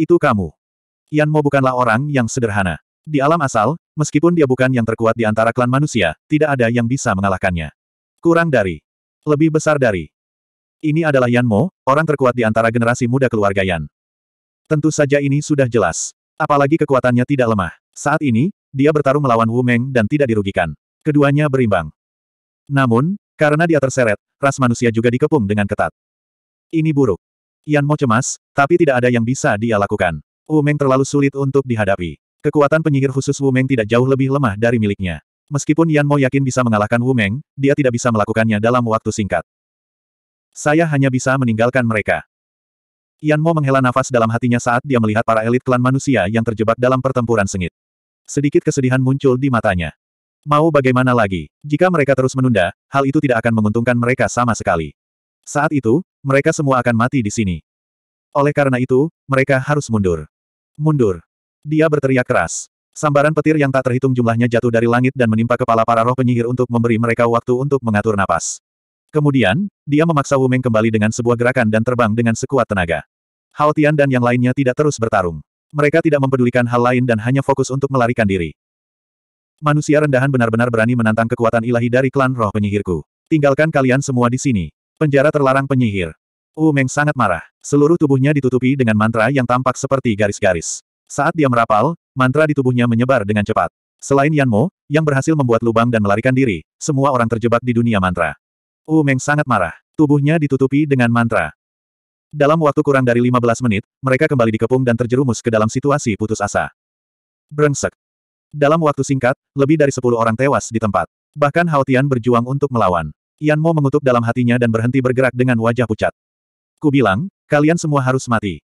Itu kamu. Yan Mo bukanlah orang yang sederhana. Di alam asal, meskipun dia bukan yang terkuat di antara klan manusia, tidak ada yang bisa mengalahkannya. Kurang dari. Lebih besar dari. Ini adalah Yan Mo, orang terkuat di antara generasi muda keluarga Yan. Tentu saja ini sudah jelas. Apalagi kekuatannya tidak lemah. Saat ini, dia bertarung melawan Wu Meng dan tidak dirugikan. Keduanya berimbang. Namun, karena dia terseret, ras manusia juga dikepung dengan ketat. Ini buruk. Yan Mo cemas, tapi tidak ada yang bisa dia lakukan. Wu Meng terlalu sulit untuk dihadapi. Kekuatan penyihir khusus Wu Meng tidak jauh lebih lemah dari miliknya. Meskipun Yan Mo yakin bisa mengalahkan Wu Meng, dia tidak bisa melakukannya dalam waktu singkat. Saya hanya bisa meninggalkan mereka. Yan Mo menghela nafas dalam hatinya saat dia melihat para elit klan manusia yang terjebak dalam pertempuran sengit. Sedikit kesedihan muncul di matanya. Mau bagaimana lagi? Jika mereka terus menunda, hal itu tidak akan menguntungkan mereka sama sekali. Saat itu, mereka semua akan mati di sini. Oleh karena itu, mereka harus mundur. Mundur. Dia berteriak keras. Sambaran petir yang tak terhitung jumlahnya jatuh dari langit dan menimpa kepala para roh penyihir untuk memberi mereka waktu untuk mengatur napas. Kemudian, dia memaksa Wu Meng kembali dengan sebuah gerakan dan terbang dengan sekuat tenaga. Hao Tian dan yang lainnya tidak terus bertarung. Mereka tidak mempedulikan hal lain dan hanya fokus untuk melarikan diri. Manusia rendahan benar-benar berani menantang kekuatan ilahi dari klan roh penyihirku. Tinggalkan kalian semua di sini. Penjara terlarang penyihir. Wu Meng sangat marah. Seluruh tubuhnya ditutupi dengan mantra yang tampak seperti garis-garis. Saat dia merapal, mantra di tubuhnya menyebar dengan cepat. Selain Yan Mo yang berhasil membuat lubang dan melarikan diri, semua orang terjebak di dunia mantra. Wu Meng sangat marah. Tubuhnya ditutupi dengan mantra. Dalam waktu kurang dari 15 menit, mereka kembali dikepung dan terjerumus ke dalam situasi putus asa. Brengsek. Dalam waktu singkat, lebih dari 10 orang tewas di tempat. Bahkan Hao Tian berjuang untuk melawan. Yan Mo mengutuk dalam hatinya dan berhenti bergerak dengan wajah pucat. Ku bilang, kalian semua harus mati.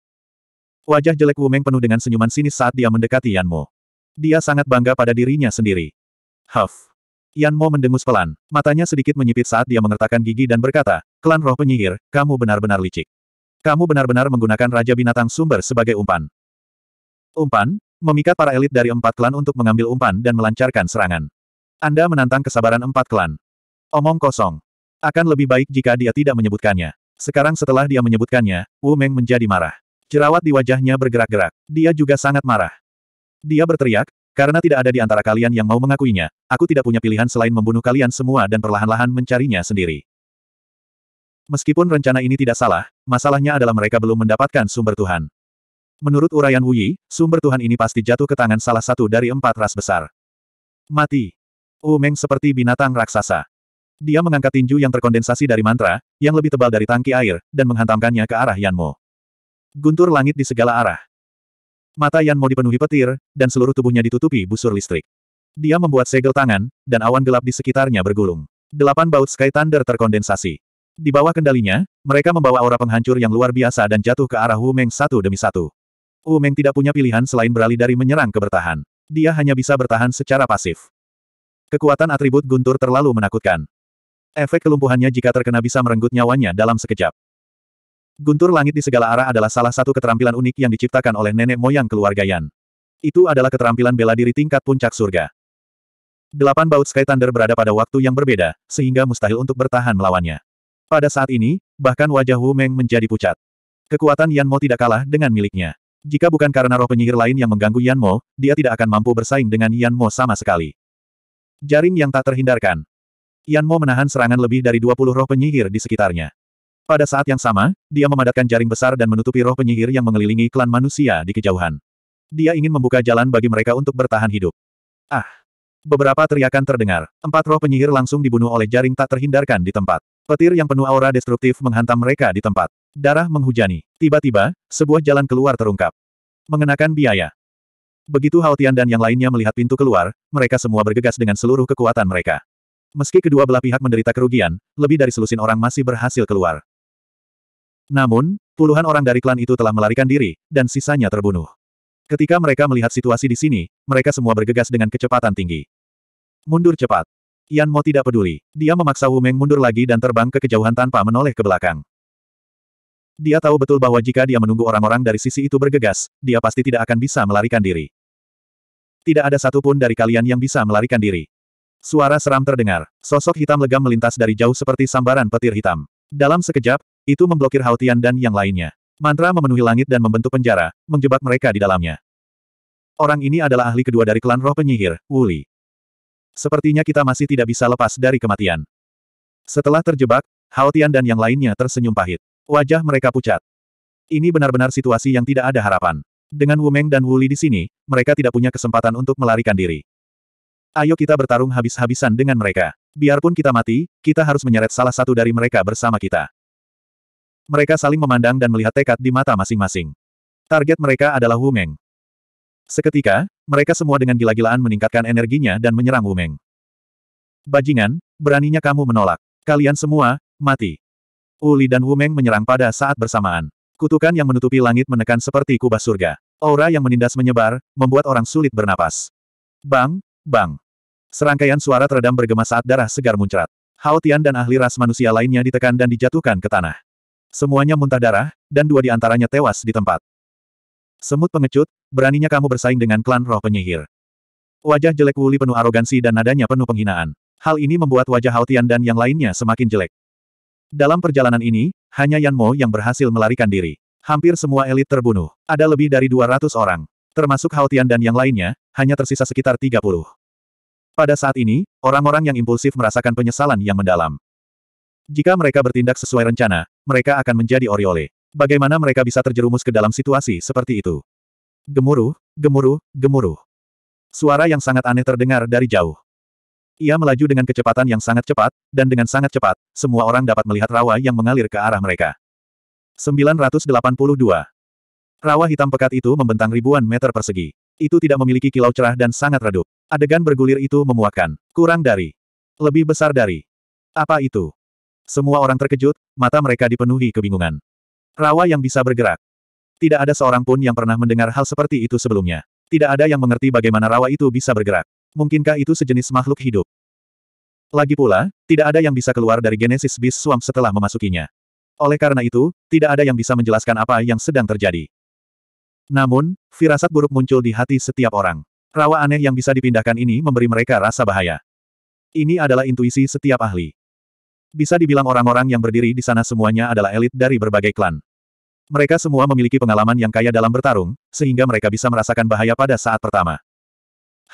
Wajah jelek Wu Meng penuh dengan senyuman sinis saat dia mendekati Yan Mo. Dia sangat bangga pada dirinya sendiri. Huff. Yan Mo mendengus pelan, matanya sedikit menyipit saat dia mengertakkan gigi dan berkata, klan roh penyihir, kamu benar-benar licik. Kamu benar-benar menggunakan Raja Binatang Sumber sebagai umpan. Umpan, memikat para elit dari empat klan untuk mengambil umpan dan melancarkan serangan. Anda menantang kesabaran empat klan. Omong kosong. Akan lebih baik jika dia tidak menyebutkannya. Sekarang setelah dia menyebutkannya, Wu Meng menjadi marah. Jerawat di wajahnya bergerak-gerak. Dia juga sangat marah. Dia berteriak, karena tidak ada di antara kalian yang mau mengakuinya, aku tidak punya pilihan selain membunuh kalian semua dan perlahan-lahan mencarinya sendiri. Meskipun rencana ini tidak salah, masalahnya adalah mereka belum mendapatkan sumber Tuhan. Menurut uraian Wuyi, sumber Tuhan ini pasti jatuh ke tangan salah satu dari empat ras besar. Mati. Meng seperti binatang raksasa. Dia mengangkat tinju yang terkondensasi dari mantra, yang lebih tebal dari tangki air, dan menghantamkannya ke arah Yanmo. Guntur langit di segala arah. Mata Yanmo dipenuhi petir, dan seluruh tubuhnya ditutupi busur listrik. Dia membuat segel tangan, dan awan gelap di sekitarnya bergulung. Delapan baut Sky Thunder terkondensasi. Di bawah kendalinya, mereka membawa aura penghancur yang luar biasa dan jatuh ke arah Wu Meng satu demi satu. Wu Meng tidak punya pilihan selain beralih dari menyerang ke bertahan. Dia hanya bisa bertahan secara pasif. Kekuatan atribut guntur terlalu menakutkan. Efek kelumpuhannya jika terkena bisa merenggut nyawanya dalam sekejap. Guntur langit di segala arah adalah salah satu keterampilan unik yang diciptakan oleh nenek moyang keluarga Yan. Itu adalah keterampilan bela diri tingkat puncak surga. Delapan baut Sky Thunder berada pada waktu yang berbeda, sehingga mustahil untuk bertahan melawannya. Pada saat ini, bahkan wajah Wu Meng menjadi pucat. Kekuatan Yan Mo tidak kalah dengan miliknya. Jika bukan karena roh penyihir lain yang mengganggu Yan Mo, dia tidak akan mampu bersaing dengan Yan Mo sama sekali. Jaring yang tak terhindarkan. Yan Mo menahan serangan lebih dari 20 roh penyihir di sekitarnya. Pada saat yang sama, dia memadatkan jaring besar dan menutupi roh penyihir yang mengelilingi klan manusia di kejauhan. Dia ingin membuka jalan bagi mereka untuk bertahan hidup. Ah! Beberapa teriakan terdengar. Empat roh penyihir langsung dibunuh oleh jaring tak terhindarkan di tempat. Petir yang penuh aura destruktif menghantam mereka di tempat. Darah menghujani. Tiba-tiba, sebuah jalan keluar terungkap. Mengenakan biaya. Begitu Haotian dan yang lainnya melihat pintu keluar, mereka semua bergegas dengan seluruh kekuatan mereka. Meski kedua belah pihak menderita kerugian, lebih dari selusin orang masih berhasil keluar. Namun, puluhan orang dari klan itu telah melarikan diri, dan sisanya terbunuh. Ketika mereka melihat situasi di sini, mereka semua bergegas dengan kecepatan tinggi. Mundur cepat. Yan Mo tidak peduli. Dia memaksa Wu Meng mundur lagi dan terbang ke kejauhan tanpa menoleh ke belakang. Dia tahu betul bahwa jika dia menunggu orang-orang dari sisi itu bergegas, dia pasti tidak akan bisa melarikan diri. Tidak ada satupun dari kalian yang bisa melarikan diri. Suara seram terdengar. Sosok hitam legam melintas dari jauh seperti sambaran petir hitam. Dalam sekejap, itu memblokir Haotian dan yang lainnya. Mantra memenuhi langit dan membentuk penjara, menjebak mereka di dalamnya. Orang ini adalah ahli kedua dari klan roh penyihir, Wuli. Sepertinya kita masih tidak bisa lepas dari kematian. Setelah terjebak, Haotian dan yang lainnya tersenyum pahit. Wajah mereka pucat. Ini benar-benar situasi yang tidak ada harapan. Dengan Wumeng dan Wuli di sini, mereka tidak punya kesempatan untuk melarikan diri. Ayo kita bertarung habis-habisan dengan mereka. Biarpun kita mati, kita harus menyeret salah satu dari mereka bersama kita. Mereka saling memandang dan melihat tekad di mata masing-masing. Target mereka adalah Wu Meng. Seketika, mereka semua dengan gila-gilaan meningkatkan energinya dan menyerang Wu Meng. Bajingan, beraninya kamu menolak. Kalian semua, mati. Uli dan Wu Meng menyerang pada saat bersamaan. Kutukan yang menutupi langit menekan seperti kubah surga. Aura yang menindas menyebar, membuat orang sulit bernapas. Bang, bang. Serangkaian suara teredam bergema saat darah segar muncrat. Hao Tian dan ahli ras manusia lainnya ditekan dan dijatuhkan ke tanah. Semuanya muntah darah, dan dua di antaranya tewas di tempat. Semut pengecut, beraninya kamu bersaing dengan klan roh penyihir. Wajah jelek Wuli penuh arogansi dan nadanya penuh penghinaan. Hal ini membuat wajah Hao Tian dan yang lainnya semakin jelek. Dalam perjalanan ini, hanya Yan Mo yang berhasil melarikan diri. Hampir semua elit terbunuh. Ada lebih dari 200 orang. Termasuk Hao Tian dan yang lainnya, hanya tersisa sekitar 30. Pada saat ini, orang-orang yang impulsif merasakan penyesalan yang mendalam. Jika mereka bertindak sesuai rencana, mereka akan menjadi oriole. Bagaimana mereka bisa terjerumus ke dalam situasi seperti itu? Gemuruh, gemuruh, gemuruh. Suara yang sangat aneh terdengar dari jauh. Ia melaju dengan kecepatan yang sangat cepat, dan dengan sangat cepat, semua orang dapat melihat rawa yang mengalir ke arah mereka. 982. Rawa hitam pekat itu membentang ribuan meter persegi. Itu tidak memiliki kilau cerah dan sangat redup. Adegan bergulir itu memuakkan. Kurang dari. Lebih besar dari. Apa itu? Semua orang terkejut, mata mereka dipenuhi kebingungan. Rawa yang bisa bergerak. Tidak ada seorang pun yang pernah mendengar hal seperti itu sebelumnya. Tidak ada yang mengerti bagaimana rawa itu bisa bergerak. Mungkinkah itu sejenis makhluk hidup? Lagi pula, tidak ada yang bisa keluar dari Genesis Beast Swamp setelah memasukinya. Oleh karena itu, tidak ada yang bisa menjelaskan apa yang sedang terjadi. Namun, firasat buruk muncul di hati setiap orang. Rawa aneh yang bisa dipindahkan ini memberi mereka rasa bahaya. Ini adalah intuisi setiap ahli. Bisa dibilang orang-orang yang berdiri di sana semuanya adalah elit dari berbagai klan. Mereka semua memiliki pengalaman yang kaya dalam bertarung, sehingga mereka bisa merasakan bahaya pada saat pertama.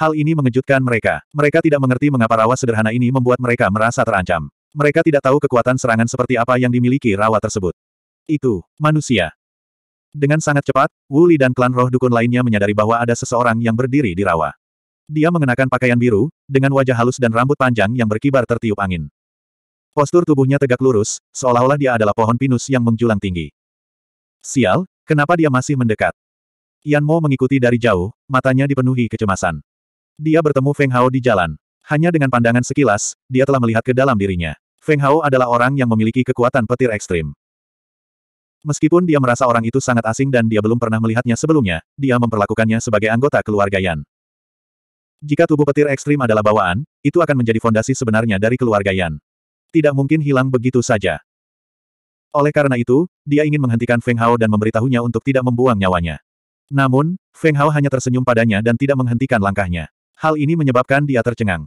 Hal ini mengejutkan mereka. Mereka tidak mengerti mengapa rawa sederhana ini membuat mereka merasa terancam. Mereka tidak tahu kekuatan serangan seperti apa yang dimiliki rawa tersebut. Itu, manusia. Dengan sangat cepat, Wuli dan klan roh dukun lainnya menyadari bahwa ada seseorang yang berdiri di rawa. Dia mengenakan pakaian biru, dengan wajah halus dan rambut panjang yang berkibar tertiup angin. Postur tubuhnya tegak lurus, seolah-olah dia adalah pohon pinus yang menjulang tinggi. Sial, kenapa dia masih mendekat? Yan Mo mengikuti dari jauh, matanya dipenuhi kecemasan. Dia bertemu Feng Hao di jalan. Hanya dengan pandangan sekilas, dia telah melihat ke dalam dirinya. Feng Hao adalah orang yang memiliki kekuatan petir ekstrim. Meskipun dia merasa orang itu sangat asing dan dia belum pernah melihatnya sebelumnya, dia memperlakukannya sebagai anggota keluarga Yan. Jika tubuh petir ekstrim adalah bawaan, itu akan menjadi fondasi sebenarnya dari keluarga Yan. Tidak mungkin hilang begitu saja. Oleh karena itu, dia ingin menghentikan Feng Hao dan memberitahunya untuk tidak membuang nyawanya. Namun, Feng Hao hanya tersenyum padanya dan tidak menghentikan langkahnya. Hal ini menyebabkan dia tercengang.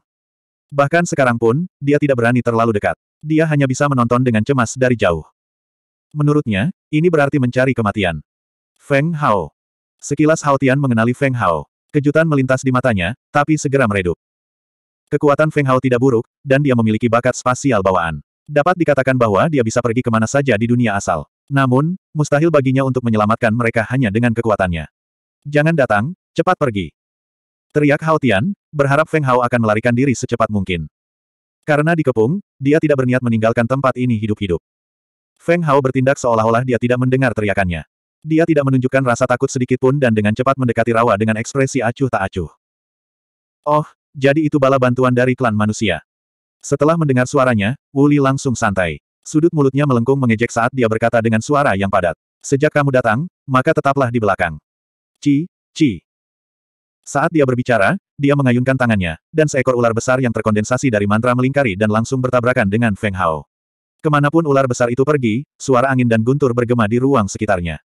Bahkan sekarang pun, dia tidak berani terlalu dekat. Dia hanya bisa menonton dengan cemas dari jauh. Menurutnya, ini berarti mencari kematian. Feng Hao. Sekilas Hao Tian mengenali Feng Hao. Kejutan melintas di matanya, tapi segera meredup. Kekuatan Feng Hao tidak buruk, dan dia memiliki bakat spasial bawaan. Dapat dikatakan bahwa dia bisa pergi kemana saja di dunia asal. Namun, mustahil baginya untuk menyelamatkan mereka hanya dengan kekuatannya. Jangan datang, cepat pergi. Teriak Hao Tian, berharap Feng Hao akan melarikan diri secepat mungkin. Karena dikepung, dia tidak berniat meninggalkan tempat ini hidup-hidup. Feng Hao bertindak seolah-olah dia tidak mendengar teriakannya. Dia tidak menunjukkan rasa takut sedikit pun dan dengan cepat mendekati rawa dengan ekspresi acuh tak acuh. Oh, jadi itu bala bantuan dari klan manusia. Setelah mendengar suaranya, Wuli langsung santai. Sudut mulutnya melengkung mengejek saat dia berkata dengan suara yang padat. Sejak kamu datang, maka tetaplah di belakang. Ci, ci. Saat dia berbicara, dia mengayunkan tangannya, dan seekor ular besar yang terkondensasi dari mantra melingkari dan langsung bertabrakan dengan Feng Hao. Kemanapun ular besar itu pergi, suara angin dan guntur bergema di ruang sekitarnya.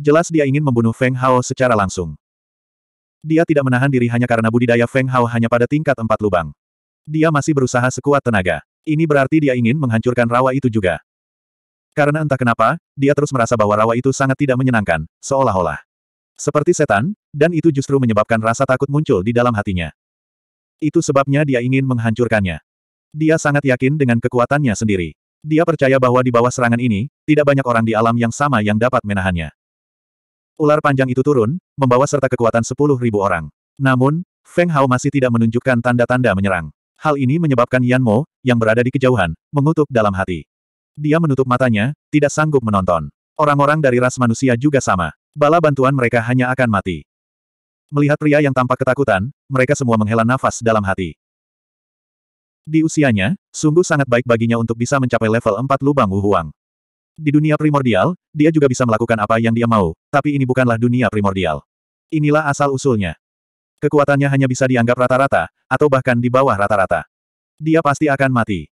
Jelas dia ingin membunuh Feng Hao secara langsung. Dia tidak menahan diri hanya karena budidaya Feng Hao hanya pada tingkat empat lubang. Dia masih berusaha sekuat tenaga. Ini berarti dia ingin menghancurkan rawa itu juga. Karena entah kenapa, dia terus merasa bahwa rawa itu sangat tidak menyenangkan, seolah-olah. Seperti setan, dan itu justru menyebabkan rasa takut muncul di dalam hatinya. Itu sebabnya dia ingin menghancurkannya. Dia sangat yakin dengan kekuatannya sendiri. Dia percaya bahwa di bawah serangan ini, tidak banyak orang di alam yang sama yang dapat menahannya. Ular panjang itu turun, membawa serta kekuatan sepuluh ribu orang. Namun, Feng Hao masih tidak menunjukkan tanda-tanda menyerang. Hal ini menyebabkan Yan Mo, yang berada di kejauhan, mengutuk dalam hati. Dia menutup matanya, tidak sanggup menonton. Orang-orang dari ras manusia juga sama. Bala bantuan mereka hanya akan mati. Melihat pria yang tampak ketakutan, mereka semua menghela nafas dalam hati. Di usianya, sungguh sangat baik baginya untuk bisa mencapai level 4 lubang Wuhuang. Di dunia primordial, dia juga bisa melakukan apa yang dia mau, tapi ini bukanlah dunia primordial. Inilah asal-usulnya. Kekuatannya hanya bisa dianggap rata-rata, atau bahkan di bawah rata-rata. Dia pasti akan mati.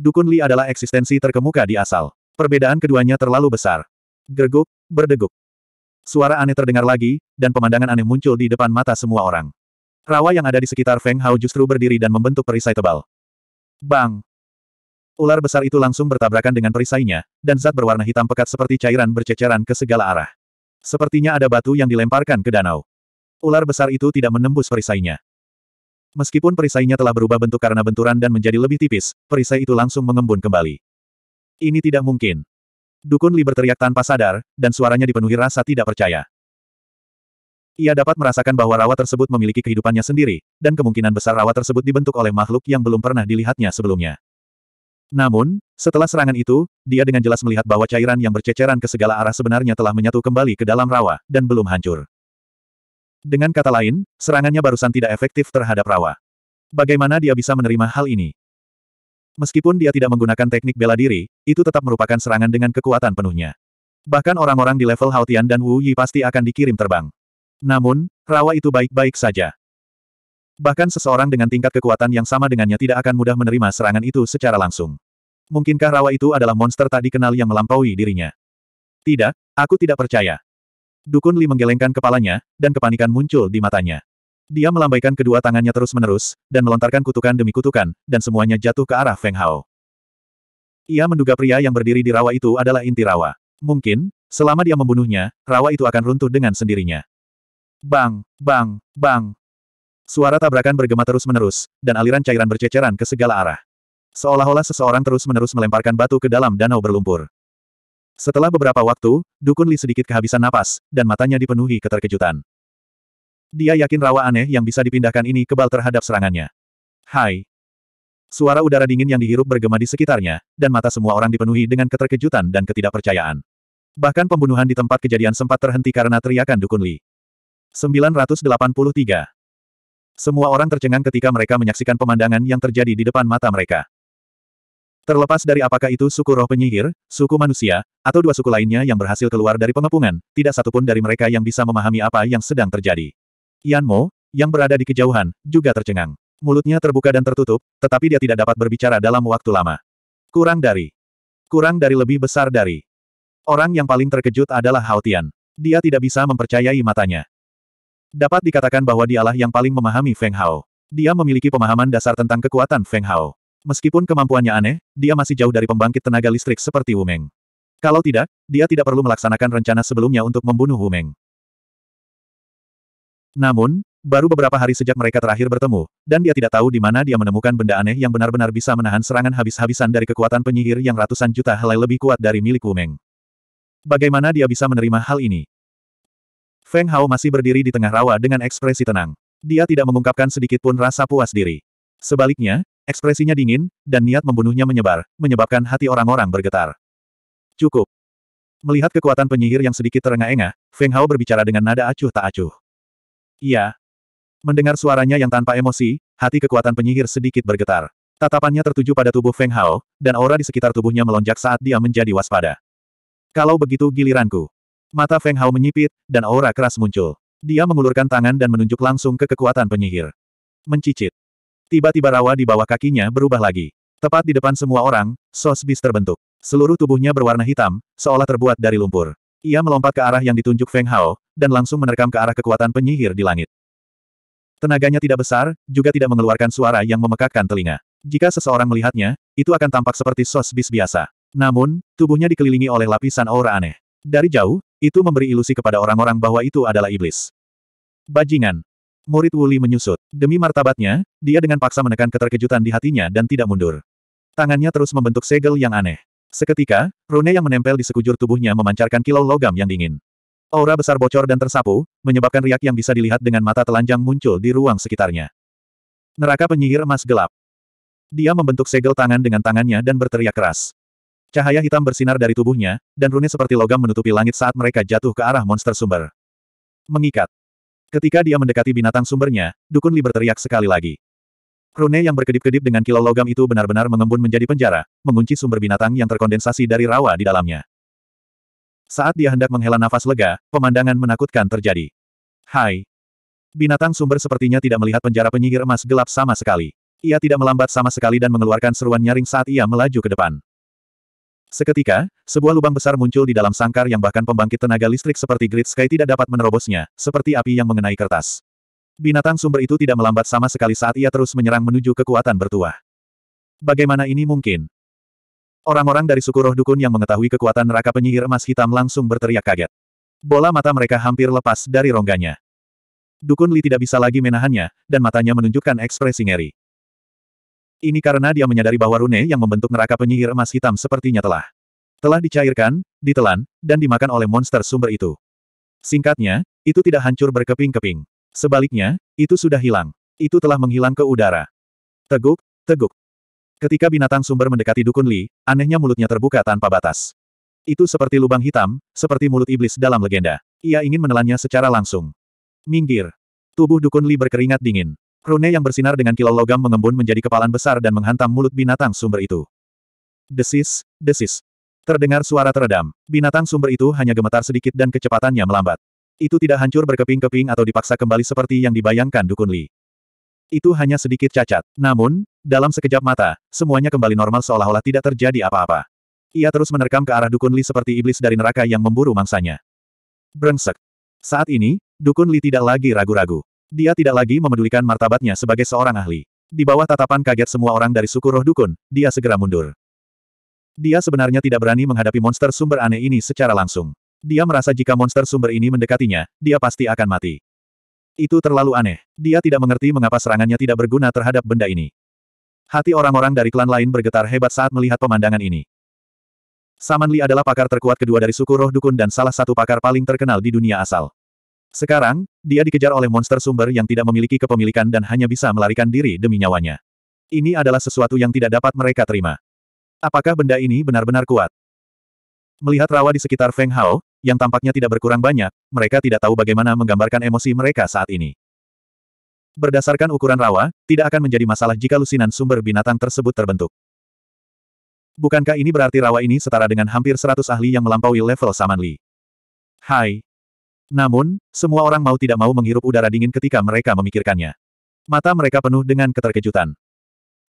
Dukun Li adalah eksistensi terkemuka di asal. Perbedaan keduanya terlalu besar. Gerguk, berdeguk. Suara aneh terdengar lagi, dan pemandangan aneh muncul di depan mata semua orang. Rawa yang ada di sekitar Feng Hao justru berdiri dan membentuk perisai tebal. Bang! Ular besar itu langsung bertabrakan dengan perisainya, dan zat berwarna hitam pekat seperti cairan berceceran ke segala arah. Sepertinya ada batu yang dilemparkan ke danau. Ular besar itu tidak menembus perisainya. Meskipun perisainya telah berubah bentuk karena benturan dan menjadi lebih tipis, perisai itu langsung mengembun kembali. Ini tidak mungkin. Dukun Li berteriak tanpa sadar, dan suaranya dipenuhi rasa tidak percaya. Ia dapat merasakan bahwa rawa tersebut memiliki kehidupannya sendiri, dan kemungkinan besar rawa tersebut dibentuk oleh makhluk yang belum pernah dilihatnya sebelumnya. Namun, setelah serangan itu, dia dengan jelas melihat bahwa cairan yang berceceran ke segala arah sebenarnya telah menyatu kembali ke dalam rawa, dan belum hancur. Dengan kata lain, serangannya barusan tidak efektif terhadap rawa. Bagaimana dia bisa menerima hal ini? Meskipun dia tidak menggunakan teknik bela diri, itu tetap merupakan serangan dengan kekuatan penuhnya. Bahkan orang-orang di level Haotian dan Wu Yi pasti akan dikirim terbang. Namun, rawa itu baik-baik saja. Bahkan seseorang dengan tingkat kekuatan yang sama dengannya tidak akan mudah menerima serangan itu secara langsung. Mungkinkah rawa itu adalah monster tak dikenal yang melampaui dirinya? Tidak, aku tidak percaya. Dukun Li menggelengkan kepalanya, dan kepanikan muncul di matanya. Dia melambaikan kedua tangannya terus-menerus, dan melontarkan kutukan demi kutukan, dan semuanya jatuh ke arah Feng Hao. Ia menduga pria yang berdiri di rawa itu adalah inti rawa. Mungkin, selama dia membunuhnya, rawa itu akan runtuh dengan sendirinya. Bang, bang, bang. Suara tabrakan bergema terus-menerus, dan aliran cairan berceceran ke segala arah. Seolah-olah seseorang terus-menerus melemparkan batu ke dalam danau berlumpur. Setelah beberapa waktu, Dukun Li sedikit kehabisan napas, dan matanya dipenuhi keterkejutan. Dia yakin rawa aneh yang bisa dipindahkan ini kebal terhadap serangannya. Hai. Suara udara dingin yang dihirup bergema di sekitarnya, dan mata semua orang dipenuhi dengan keterkejutan dan ketidakpercayaan. Bahkan pembunuhan di tempat kejadian sempat terhenti karena teriakan Dukun Li. 983. Semua orang tercengang ketika mereka menyaksikan pemandangan yang terjadi di depan mata mereka. Terlepas dari apakah itu suku roh penyihir, suku manusia, atau dua suku lainnya yang berhasil keluar dari pengepungan, tidak satupun dari mereka yang bisa memahami apa yang sedang terjadi. yan mo yang berada di kejauhan, juga tercengang. Mulutnya terbuka dan tertutup, tetapi dia tidak dapat berbicara dalam waktu lama. Kurang dari. Kurang dari lebih besar dari. Orang yang paling terkejut adalah Hao Tian. Dia tidak bisa mempercayai matanya. Dapat dikatakan bahwa dialah yang paling memahami Feng Hao. Dia memiliki pemahaman dasar tentang kekuatan Feng Hao. Meskipun kemampuannya aneh, dia masih jauh dari pembangkit tenaga listrik seperti Wu Meng. Kalau tidak, dia tidak perlu melaksanakan rencana sebelumnya untuk membunuh Wu Meng. Namun, baru beberapa hari sejak mereka terakhir bertemu, dan dia tidak tahu di mana dia menemukan benda aneh yang benar-benar bisa menahan serangan habis-habisan dari kekuatan penyihir yang ratusan juta helai lebih kuat dari milik Wu Meng. Bagaimana dia bisa menerima hal ini? Feng Hao masih berdiri di tengah rawa dengan ekspresi tenang. Dia tidak mengungkapkan sedikit pun rasa puas diri. Sebaliknya, ekspresinya dingin, dan niat membunuhnya menyebar, menyebabkan hati orang-orang bergetar. Cukup. Melihat kekuatan penyihir yang sedikit terengah-engah, Feng Hao berbicara dengan nada acuh tak acuh. Iya. Mendengar suaranya yang tanpa emosi, hati kekuatan penyihir sedikit bergetar. Tatapannya tertuju pada tubuh Feng Hao, dan aura di sekitar tubuhnya melonjak saat dia menjadi waspada. Kalau begitu giliranku. Mata Feng Hao menyipit, dan aura keras muncul. Dia mengulurkan tangan dan menunjuk langsung ke kekuatan penyihir. Mencicit. Tiba-tiba rawa di bawah kakinya berubah lagi. Tepat di depan semua orang, sos bis terbentuk. Seluruh tubuhnya berwarna hitam, seolah terbuat dari lumpur. Ia melompat ke arah yang ditunjuk Feng Hao, dan langsung menerkam ke arah kekuatan penyihir di langit. Tenaganya tidak besar, juga tidak mengeluarkan suara yang memekakkan telinga. Jika seseorang melihatnya, itu akan tampak seperti sos bis biasa. Namun, tubuhnya dikelilingi oleh lapisan aura aneh. Dari jauh, itu memberi ilusi kepada orang-orang bahwa itu adalah iblis. Bajingan. Murid Wuli menyusut. Demi martabatnya, dia dengan paksa menekan keterkejutan di hatinya dan tidak mundur. Tangannya terus membentuk segel yang aneh. Seketika, rune yang menempel di sekujur tubuhnya memancarkan kilau logam yang dingin. Aura besar bocor dan tersapu, menyebabkan riak yang bisa dilihat dengan mata telanjang muncul di ruang sekitarnya. Neraka penyihir emas gelap. Dia membentuk segel tangan dengan tangannya dan berteriak keras. Cahaya hitam bersinar dari tubuhnya, dan rune seperti logam menutupi langit saat mereka jatuh ke arah monster sumber. Mengikat. Ketika dia mendekati binatang sumbernya, Dukun Li berteriak sekali lagi. Rune yang berkedip-kedip dengan kilau logam itu benar-benar mengembun menjadi penjara, mengunci sumber binatang yang terkondensasi dari rawa di dalamnya. Saat dia hendak menghela nafas lega, pemandangan menakutkan terjadi. Hai. Binatang sumber sepertinya tidak melihat penjara penyihir emas gelap sama sekali. Ia tidak melambat sama sekali dan mengeluarkan seruan nyaring saat ia melaju ke depan. Seketika, sebuah lubang besar muncul di dalam sangkar yang bahkan pembangkit tenaga listrik seperti Great Sky tidak dapat menerobosnya, seperti api yang mengenai kertas. Binatang sumber itu tidak melambat sama sekali saat ia terus menyerang menuju kekuatan bertuah. Bagaimana ini mungkin? Orang-orang dari suku roh dukun yang mengetahui kekuatan neraka penyihir emas hitam langsung berteriak kaget. Bola mata mereka hampir lepas dari rongganya. Dukun Li tidak bisa lagi menahannya, dan matanya menunjukkan ekspresi ngeri. Ini karena dia menyadari bahwa rune yang membentuk neraka penyihir emas hitam sepertinya telah telah dicairkan, ditelan, dan dimakan oleh monster sumber itu. Singkatnya, itu tidak hancur berkeping-keping. Sebaliknya, itu sudah hilang. Itu telah menghilang ke udara. Teguk, teguk. Ketika binatang sumber mendekati Dukun Li, anehnya mulutnya terbuka tanpa batas. Itu seperti lubang hitam, seperti mulut iblis dalam legenda. Ia ingin menelannya secara langsung. Minggir. Tubuh Dukun Li berkeringat dingin. Rune yang bersinar dengan kilau logam mengembun menjadi kepalan besar dan menghantam mulut binatang sumber itu. Desis, desis. Terdengar suara teredam. Binatang sumber itu hanya gemetar sedikit dan kecepatannya melambat. Itu tidak hancur berkeping-keping atau dipaksa kembali seperti yang dibayangkan Dukun Li. Itu hanya sedikit cacat. Namun, dalam sekejap mata, semuanya kembali normal seolah-olah tidak terjadi apa-apa. Ia terus menerkam ke arah Dukun Li seperti iblis dari neraka yang memburu mangsanya. Brengsek. Saat ini, Dukun Li tidak lagi ragu-ragu. Dia tidak lagi memedulikan martabatnya sebagai seorang ahli. Di bawah tatapan kaget semua orang dari suku roh dukun, dia segera mundur. Dia sebenarnya tidak berani menghadapi monster sumber aneh ini secara langsung. Dia merasa jika monster sumber ini mendekatinya, dia pasti akan mati. Itu terlalu aneh. Dia tidak mengerti mengapa serangannya tidak berguna terhadap benda ini. Hati orang-orang dari klan lain bergetar hebat saat melihat pemandangan ini. Saman Li adalah pakar terkuat kedua dari suku roh dukun dan salah satu pakar paling terkenal di dunia asal. Sekarang, dia dikejar oleh monster sumber yang tidak memiliki kepemilikan dan hanya bisa melarikan diri demi nyawanya. Ini adalah sesuatu yang tidak dapat mereka terima. Apakah benda ini benar-benar kuat? Melihat rawa di sekitar Feng Hao, yang tampaknya tidak berkurang banyak, mereka tidak tahu bagaimana menggambarkan emosi mereka saat ini. Berdasarkan ukuran rawa, tidak akan menjadi masalah jika lusinan sumber binatang tersebut terbentuk. Bukankah ini berarti rawa ini setara dengan hampir 100 ahli yang melampaui level Saman Li? Hai, namun, semua orang mau tidak mau menghirup udara dingin ketika mereka memikirkannya. Mata mereka penuh dengan keterkejutan.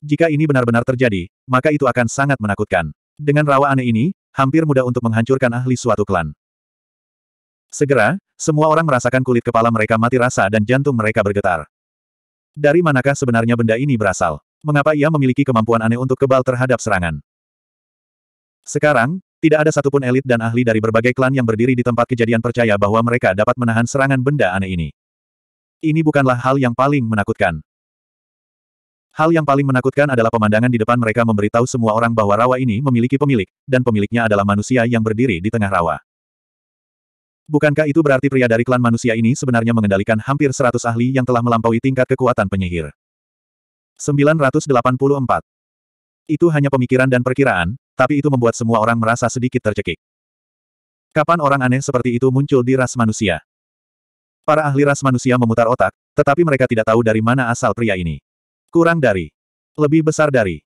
Jika ini benar-benar terjadi, maka itu akan sangat menakutkan. Dengan rawa aneh ini, hampir mudah untuk menghancurkan ahli suatu klan. Segera, semua orang merasakan kulit kepala mereka mati rasa dan jantung mereka bergetar. Dari manakah sebenarnya benda ini berasal? Mengapa ia memiliki kemampuan aneh untuk kebal terhadap serangan? Sekarang, tidak ada satupun elit dan ahli dari berbagai klan yang berdiri di tempat kejadian percaya bahwa mereka dapat menahan serangan benda aneh ini. Ini bukanlah hal yang paling menakutkan. Hal yang paling menakutkan adalah pemandangan di depan mereka memberitahu semua orang bahwa rawa ini memiliki pemilik, dan pemiliknya adalah manusia yang berdiri di tengah rawa. Bukankah itu berarti pria dari klan manusia ini sebenarnya mengendalikan hampir 100 ahli yang telah melampaui tingkat kekuatan penyihir? 984. Itu hanya pemikiran dan perkiraan, tapi itu membuat semua orang merasa sedikit tercekik. Kapan orang aneh seperti itu muncul di ras manusia? Para ahli ras manusia memutar otak, tetapi mereka tidak tahu dari mana asal pria ini. Kurang dari. Lebih besar dari.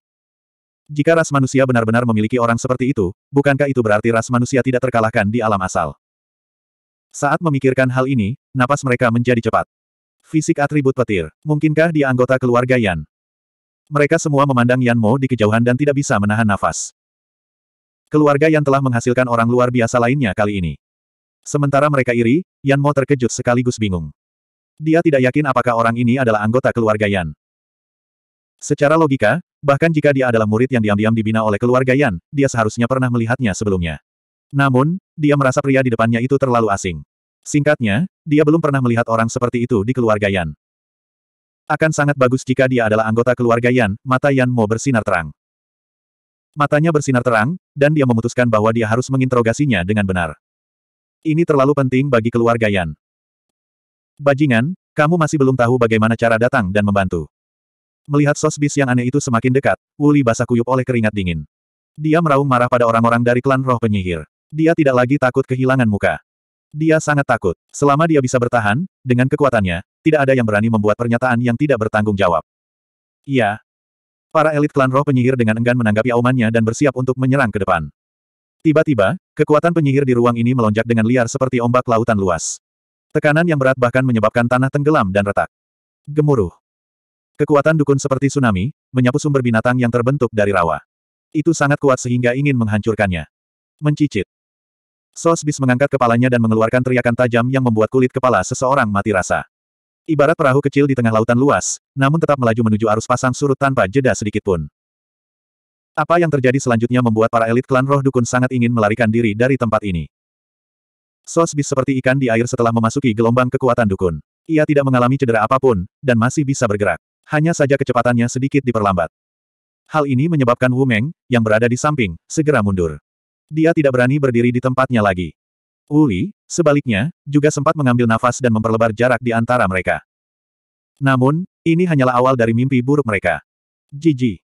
Jika ras manusia benar-benar memiliki orang seperti itu, bukankah itu berarti ras manusia tidak terkalahkan di alam asal? Saat memikirkan hal ini, napas mereka menjadi cepat. Fisik atribut petir, mungkinkah dia anggota keluarga Yan? Mereka semua memandang Yan Mo di kejauhan dan tidak bisa menahan nafas. Keluarga yang telah menghasilkan orang luar biasa lainnya kali ini. Sementara mereka iri, Yan Mo terkejut sekaligus bingung. Dia tidak yakin apakah orang ini adalah anggota keluarga Yan. Secara logika, bahkan jika dia adalah murid yang diam-diam dibina oleh keluarga Yan, dia seharusnya pernah melihatnya sebelumnya. Namun, dia merasa pria di depannya itu terlalu asing. Singkatnya, dia belum pernah melihat orang seperti itu di keluarga Yan. Akan sangat bagus jika dia adalah anggota keluarga Yan, mata Yan Mo bersinar terang. Matanya bersinar terang, dan dia memutuskan bahwa dia harus menginterogasinya dengan benar. Ini terlalu penting bagi keluarga Yan. Bajingan, kamu masih belum tahu bagaimana cara datang dan membantu. Melihat sos bis yang aneh itu semakin dekat, Wuli basah kuyup oleh keringat dingin. Dia meraung marah pada orang-orang dari klan roh penyihir. Dia tidak lagi takut kehilangan muka. Dia sangat takut. Selama dia bisa bertahan, dengan kekuatannya, tidak ada yang berani membuat pernyataan yang tidak bertanggung jawab. Iya, Para elit klan roh penyihir dengan enggan menanggapi aumannya dan bersiap untuk menyerang ke depan. Tiba-tiba, kekuatan penyihir di ruang ini melonjak dengan liar seperti ombak lautan luas. Tekanan yang berat bahkan menyebabkan tanah tenggelam dan retak. Gemuruh. Kekuatan dukun seperti tsunami, menyapu sumber binatang yang terbentuk dari rawa. Itu sangat kuat sehingga ingin menghancurkannya. Mencicit. Sosbis mengangkat kepalanya dan mengeluarkan teriakan tajam yang membuat kulit kepala seseorang mati rasa. Ibarat perahu kecil di tengah lautan luas, namun tetap melaju menuju arus pasang surut tanpa jeda sedikit pun. Apa yang terjadi selanjutnya membuat para elit klan roh dukun sangat ingin melarikan diri dari tempat ini. Sos bis seperti ikan di air setelah memasuki gelombang kekuatan dukun. Ia tidak mengalami cedera apapun, dan masih bisa bergerak. Hanya saja kecepatannya sedikit diperlambat. Hal ini menyebabkan Wu Meng, yang berada di samping, segera mundur. Dia tidak berani berdiri di tempatnya lagi. Uli, sebaliknya, juga sempat mengambil nafas dan memperlebar jarak di antara mereka. Namun, ini hanyalah awal dari mimpi buruk mereka. Jiji.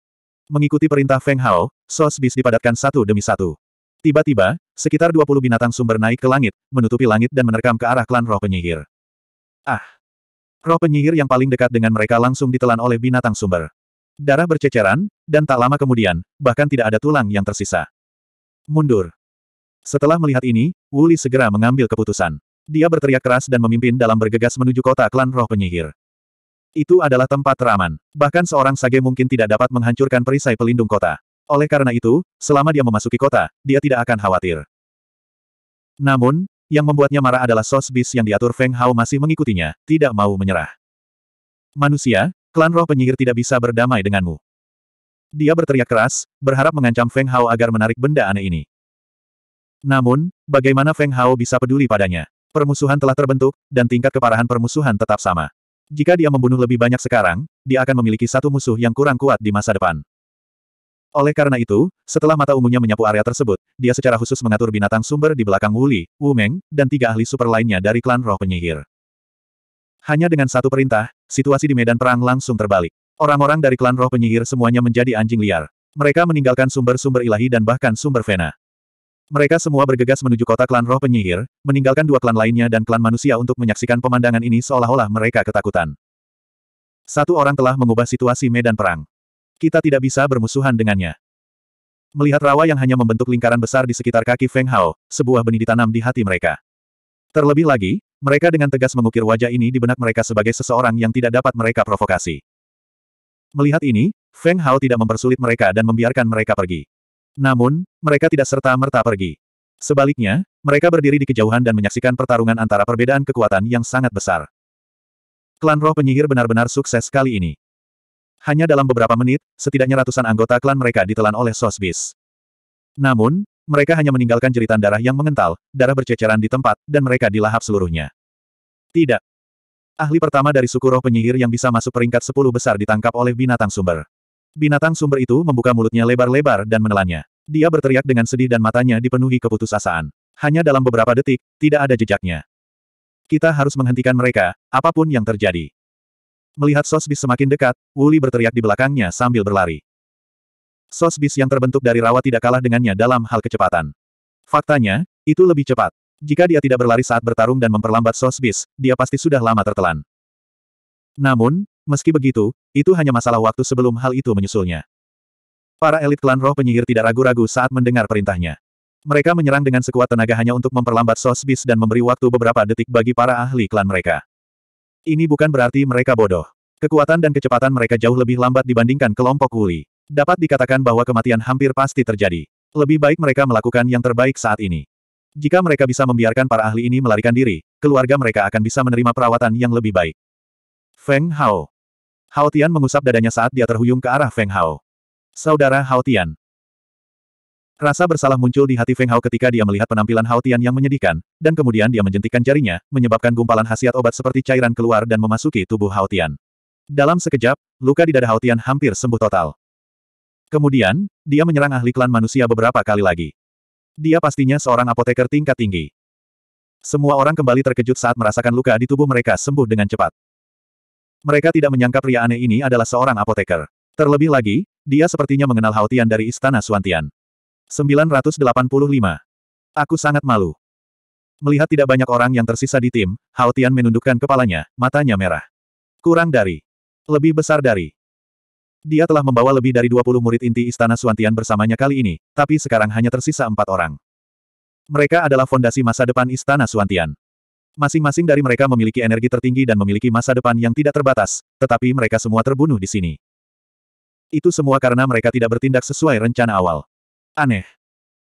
Mengikuti perintah Feng Hao, Sos Bis dipadatkan satu demi satu. Tiba-tiba, sekitar 20 binatang sumber naik ke langit, menutupi langit dan menerkam ke arah klan roh penyihir. Ah! Roh penyihir yang paling dekat dengan mereka langsung ditelan oleh binatang sumber. Darah berceceran, dan tak lama kemudian, bahkan tidak ada tulang yang tersisa. Mundur. Setelah melihat ini, Wuli segera mengambil keputusan. Dia berteriak keras dan memimpin dalam bergegas menuju kota klan roh penyihir. Itu adalah tempat teraman. Bahkan seorang sage mungkin tidak dapat menghancurkan perisai pelindung kota. Oleh karena itu, selama dia memasuki kota, dia tidak akan khawatir. Namun, yang membuatnya marah adalah sos bis yang diatur Feng Hao masih mengikutinya, tidak mau menyerah. Manusia, klan roh penyihir tidak bisa berdamai denganmu. Dia berteriak keras, berharap mengancam Feng Hao agar menarik benda aneh ini. Namun, bagaimana Feng Hao bisa peduli padanya? Permusuhan telah terbentuk, dan tingkat keparahan permusuhan tetap sama. Jika dia membunuh lebih banyak sekarang, dia akan memiliki satu musuh yang kurang kuat di masa depan. Oleh karena itu, setelah mata ungunya menyapu area tersebut, dia secara khusus mengatur binatang sumber di belakang Wuli, Wu Meng, dan tiga ahli super lainnya dari klan roh penyihir. Hanya dengan satu perintah, situasi di medan perang langsung terbalik. Orang-orang dari klan roh penyihir semuanya menjadi anjing liar. Mereka meninggalkan sumber-sumber ilahi dan bahkan sumber vena. Mereka semua bergegas menuju kota klan roh penyihir, meninggalkan dua klan lainnya dan klan manusia untuk menyaksikan pemandangan ini seolah-olah mereka ketakutan. Satu orang telah mengubah situasi medan perang. Kita tidak bisa bermusuhan dengannya. Melihat rawa yang hanya membentuk lingkaran besar di sekitar kaki Feng Hao, sebuah benih ditanam di hati mereka. Terlebih lagi, mereka dengan tegas mengukir wajah ini di benak mereka sebagai seseorang yang tidak dapat mereka provokasi. Melihat ini, Feng Hao tidak mempersulit mereka dan membiarkan mereka pergi. Namun, mereka tidak serta-merta pergi. Sebaliknya, mereka berdiri di kejauhan dan menyaksikan pertarungan antara perbedaan kekuatan yang sangat besar. Klan roh penyihir benar-benar sukses kali ini. Hanya dalam beberapa menit, setidaknya ratusan anggota klan mereka ditelan oleh sosbis. Namun, mereka hanya meninggalkan jeritan darah yang mengental, darah berceceran di tempat, dan mereka dilahap seluruhnya. Tidak, Ahli pertama dari suku roh penyihir yang bisa masuk peringkat 10 besar ditangkap oleh binatang sumber. Binatang sumber itu membuka mulutnya lebar-lebar dan menelannya. Dia berteriak dengan sedih dan matanya dipenuhi keputusasaan. Hanya dalam beberapa detik, tidak ada jejaknya. Kita harus menghentikan mereka, apapun yang terjadi. Melihat Sosbis semakin dekat, Wuli berteriak di belakangnya sambil berlari. Sosbis yang terbentuk dari rawa tidak kalah dengannya dalam hal kecepatan. Faktanya, itu lebih cepat. Jika dia tidak berlari saat bertarung dan memperlambat Sosbis, dia pasti sudah lama tertelan. Namun, Meski begitu, itu hanya masalah waktu sebelum hal itu menyusulnya. Para elit klan roh penyihir tidak ragu-ragu saat mendengar perintahnya. Mereka menyerang dengan sekuat tenaga hanya untuk memperlambat sosbis dan memberi waktu beberapa detik bagi para ahli klan mereka. Ini bukan berarti mereka bodoh. Kekuatan dan kecepatan mereka jauh lebih lambat dibandingkan kelompok Wuli. Dapat dikatakan bahwa kematian hampir pasti terjadi. Lebih baik mereka melakukan yang terbaik saat ini. Jika mereka bisa membiarkan para ahli ini melarikan diri, keluarga mereka akan bisa menerima perawatan yang lebih baik. Feng Hao, Hao Tian mengusap dadanya saat dia terhuyung ke arah Feng Hao. Saudara Hao Tian. Rasa bersalah muncul di hati Feng Hao ketika dia melihat penampilan Hao Tian yang menyedihkan, dan kemudian dia menjentikan jarinya, menyebabkan gumpalan khasiat obat seperti cairan keluar dan memasuki tubuh Hao Tian. Dalam sekejap, luka di dada Hao Tian hampir sembuh total. Kemudian, dia menyerang ahli klan manusia beberapa kali lagi. Dia pastinya seorang apoteker tingkat tinggi. Semua orang kembali terkejut saat merasakan luka di tubuh mereka sembuh dengan cepat. Mereka tidak menyangka pria aneh ini adalah seorang apoteker. Terlebih lagi, dia sepertinya mengenal Haotian dari Istana Suantian. 985. Aku sangat malu. Melihat tidak banyak orang yang tersisa di tim, Haotian menundukkan kepalanya, matanya merah. Kurang dari. Lebih besar dari. Dia telah membawa lebih dari 20 murid inti Istana Suantian bersamanya kali ini, tapi sekarang hanya tersisa empat orang. Mereka adalah fondasi masa depan Istana Suantian. Masing-masing dari mereka memiliki energi tertinggi dan memiliki masa depan yang tidak terbatas, tetapi mereka semua terbunuh di sini. Itu semua karena mereka tidak bertindak sesuai rencana awal. Aneh.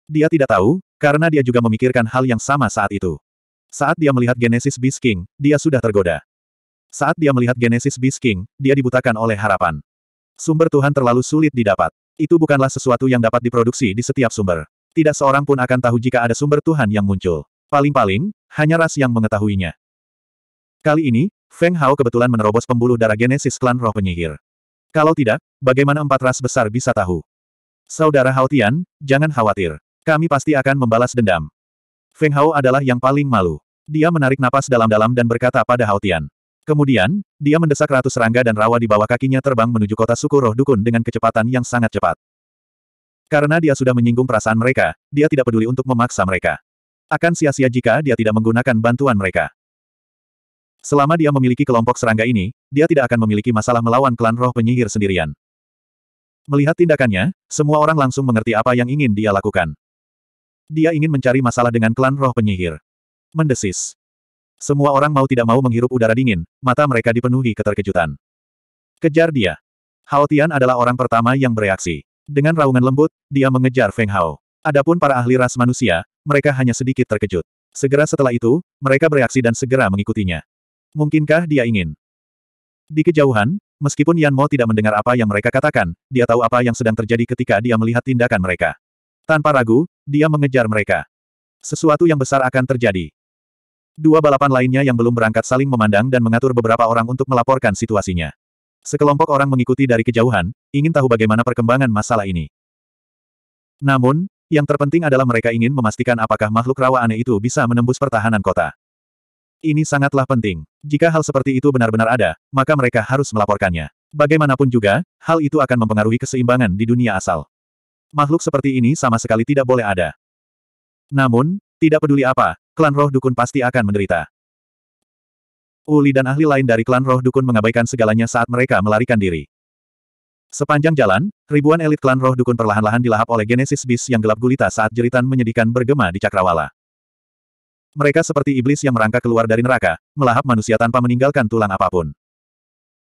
Dia tidak tahu, karena dia juga memikirkan hal yang sama saat itu. Saat dia melihat Genesis Beast King, dia sudah tergoda. Saat dia melihat Genesis Beast King, dia dibutakan oleh harapan. Sumber Tuhan terlalu sulit didapat. Itu bukanlah sesuatu yang dapat diproduksi di setiap sumber. Tidak seorang pun akan tahu jika ada sumber Tuhan yang muncul. Paling-paling, hanya Ras yang mengetahuinya. Kali ini, Feng Hao kebetulan menerobos pembuluh darah genesis klan roh penyihir. Kalau tidak, bagaimana empat ras besar bisa tahu? Saudara Hao Tian, jangan khawatir. Kami pasti akan membalas dendam. Feng Hao adalah yang paling malu. Dia menarik napas dalam-dalam dan berkata pada Hao Tian. Kemudian, dia mendesak ratus serangga dan rawa di bawah kakinya terbang menuju kota suku roh dukun dengan kecepatan yang sangat cepat. Karena dia sudah menyinggung perasaan mereka, dia tidak peduli untuk memaksa mereka. Akan sia-sia jika dia tidak menggunakan bantuan mereka. Selama dia memiliki kelompok serangga ini, dia tidak akan memiliki masalah melawan klan roh penyihir sendirian. Melihat tindakannya, semua orang langsung mengerti apa yang ingin dia lakukan. Dia ingin mencari masalah dengan klan roh penyihir. Mendesis. Semua orang mau tidak mau menghirup udara dingin, mata mereka dipenuhi keterkejutan. Kejar dia. Hao Tian adalah orang pertama yang bereaksi. Dengan raungan lembut, dia mengejar Feng Hao. Adapun para ahli ras manusia, mereka hanya sedikit terkejut. Segera setelah itu, mereka bereaksi dan segera mengikutinya. Mungkinkah dia ingin? Di kejauhan, meskipun Yan Mo tidak mendengar apa yang mereka katakan, dia tahu apa yang sedang terjadi ketika dia melihat tindakan mereka. Tanpa ragu, dia mengejar mereka. Sesuatu yang besar akan terjadi. Dua balapan lainnya yang belum berangkat saling memandang dan mengatur beberapa orang untuk melaporkan situasinya. Sekelompok orang mengikuti dari kejauhan, ingin tahu bagaimana perkembangan masalah ini. Namun, yang terpenting adalah mereka ingin memastikan apakah makhluk rawa aneh itu bisa menembus pertahanan kota. Ini sangatlah penting. Jika hal seperti itu benar-benar ada, maka mereka harus melaporkannya. Bagaimanapun juga, hal itu akan mempengaruhi keseimbangan di dunia asal. Makhluk seperti ini sama sekali tidak boleh ada. Namun, tidak peduli apa, klan roh dukun pasti akan menderita. Uli dan ahli lain dari klan roh dukun mengabaikan segalanya saat mereka melarikan diri. Sepanjang jalan, ribuan elit klan roh dukun perlahan-lahan dilahap oleh genesis bis yang gelap gulita saat jeritan menyedihkan bergema di cakrawala. Mereka seperti iblis yang merangkak keluar dari neraka, melahap manusia tanpa meninggalkan tulang apapun.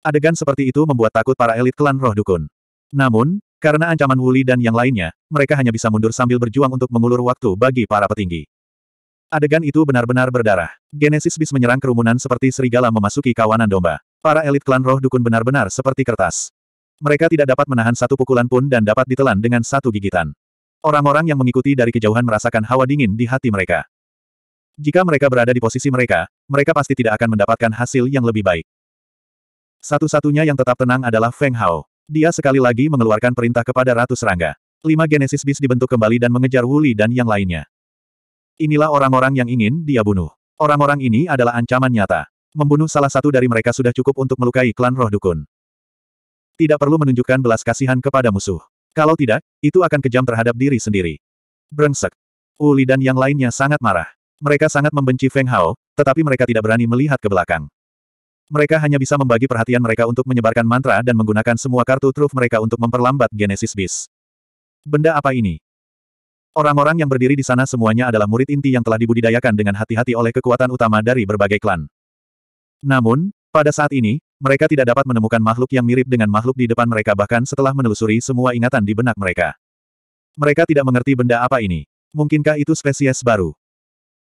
Adegan seperti itu membuat takut para elit klan roh dukun. Namun, karena ancaman Wuli dan yang lainnya, mereka hanya bisa mundur sambil berjuang untuk mengulur waktu bagi para petinggi. Adegan itu benar-benar berdarah. Genesis Bis menyerang kerumunan seperti serigala memasuki kawanan domba. Para elit klan roh dukun benar-benar seperti kertas. Mereka tidak dapat menahan satu pukulan pun dan dapat ditelan dengan satu gigitan. Orang-orang yang mengikuti dari kejauhan merasakan hawa dingin di hati mereka. Jika mereka berada di posisi mereka, mereka pasti tidak akan mendapatkan hasil yang lebih baik. Satu-satunya yang tetap tenang adalah Feng Hao. Dia sekali lagi mengeluarkan perintah kepada Ratu Serangga. Lima Genesis Beast dibentuk kembali dan mengejar Wuli dan yang lainnya. Inilah orang-orang yang ingin dia bunuh. Orang-orang ini adalah ancaman nyata. Membunuh salah satu dari mereka sudah cukup untuk melukai klan roh dukun. Tidak perlu menunjukkan belas kasihan kepada musuh. Kalau tidak, itu akan kejam terhadap diri sendiri. Brengsek. Uli dan yang lainnya sangat marah. Mereka sangat membenci Feng Hao, tetapi mereka tidak berani melihat ke belakang. Mereka hanya bisa membagi perhatian mereka untuk menyebarkan mantra dan menggunakan semua kartu truf mereka untuk memperlambat Genesis Bis. Benda apa ini? Orang-orang yang berdiri di sana semuanya adalah murid inti yang telah dibudidayakan dengan hati-hati oleh kekuatan utama dari berbagai klan. Namun, pada saat ini, mereka tidak dapat menemukan makhluk yang mirip dengan makhluk di depan mereka bahkan setelah menelusuri semua ingatan di benak mereka. Mereka tidak mengerti benda apa ini. Mungkinkah itu spesies baru?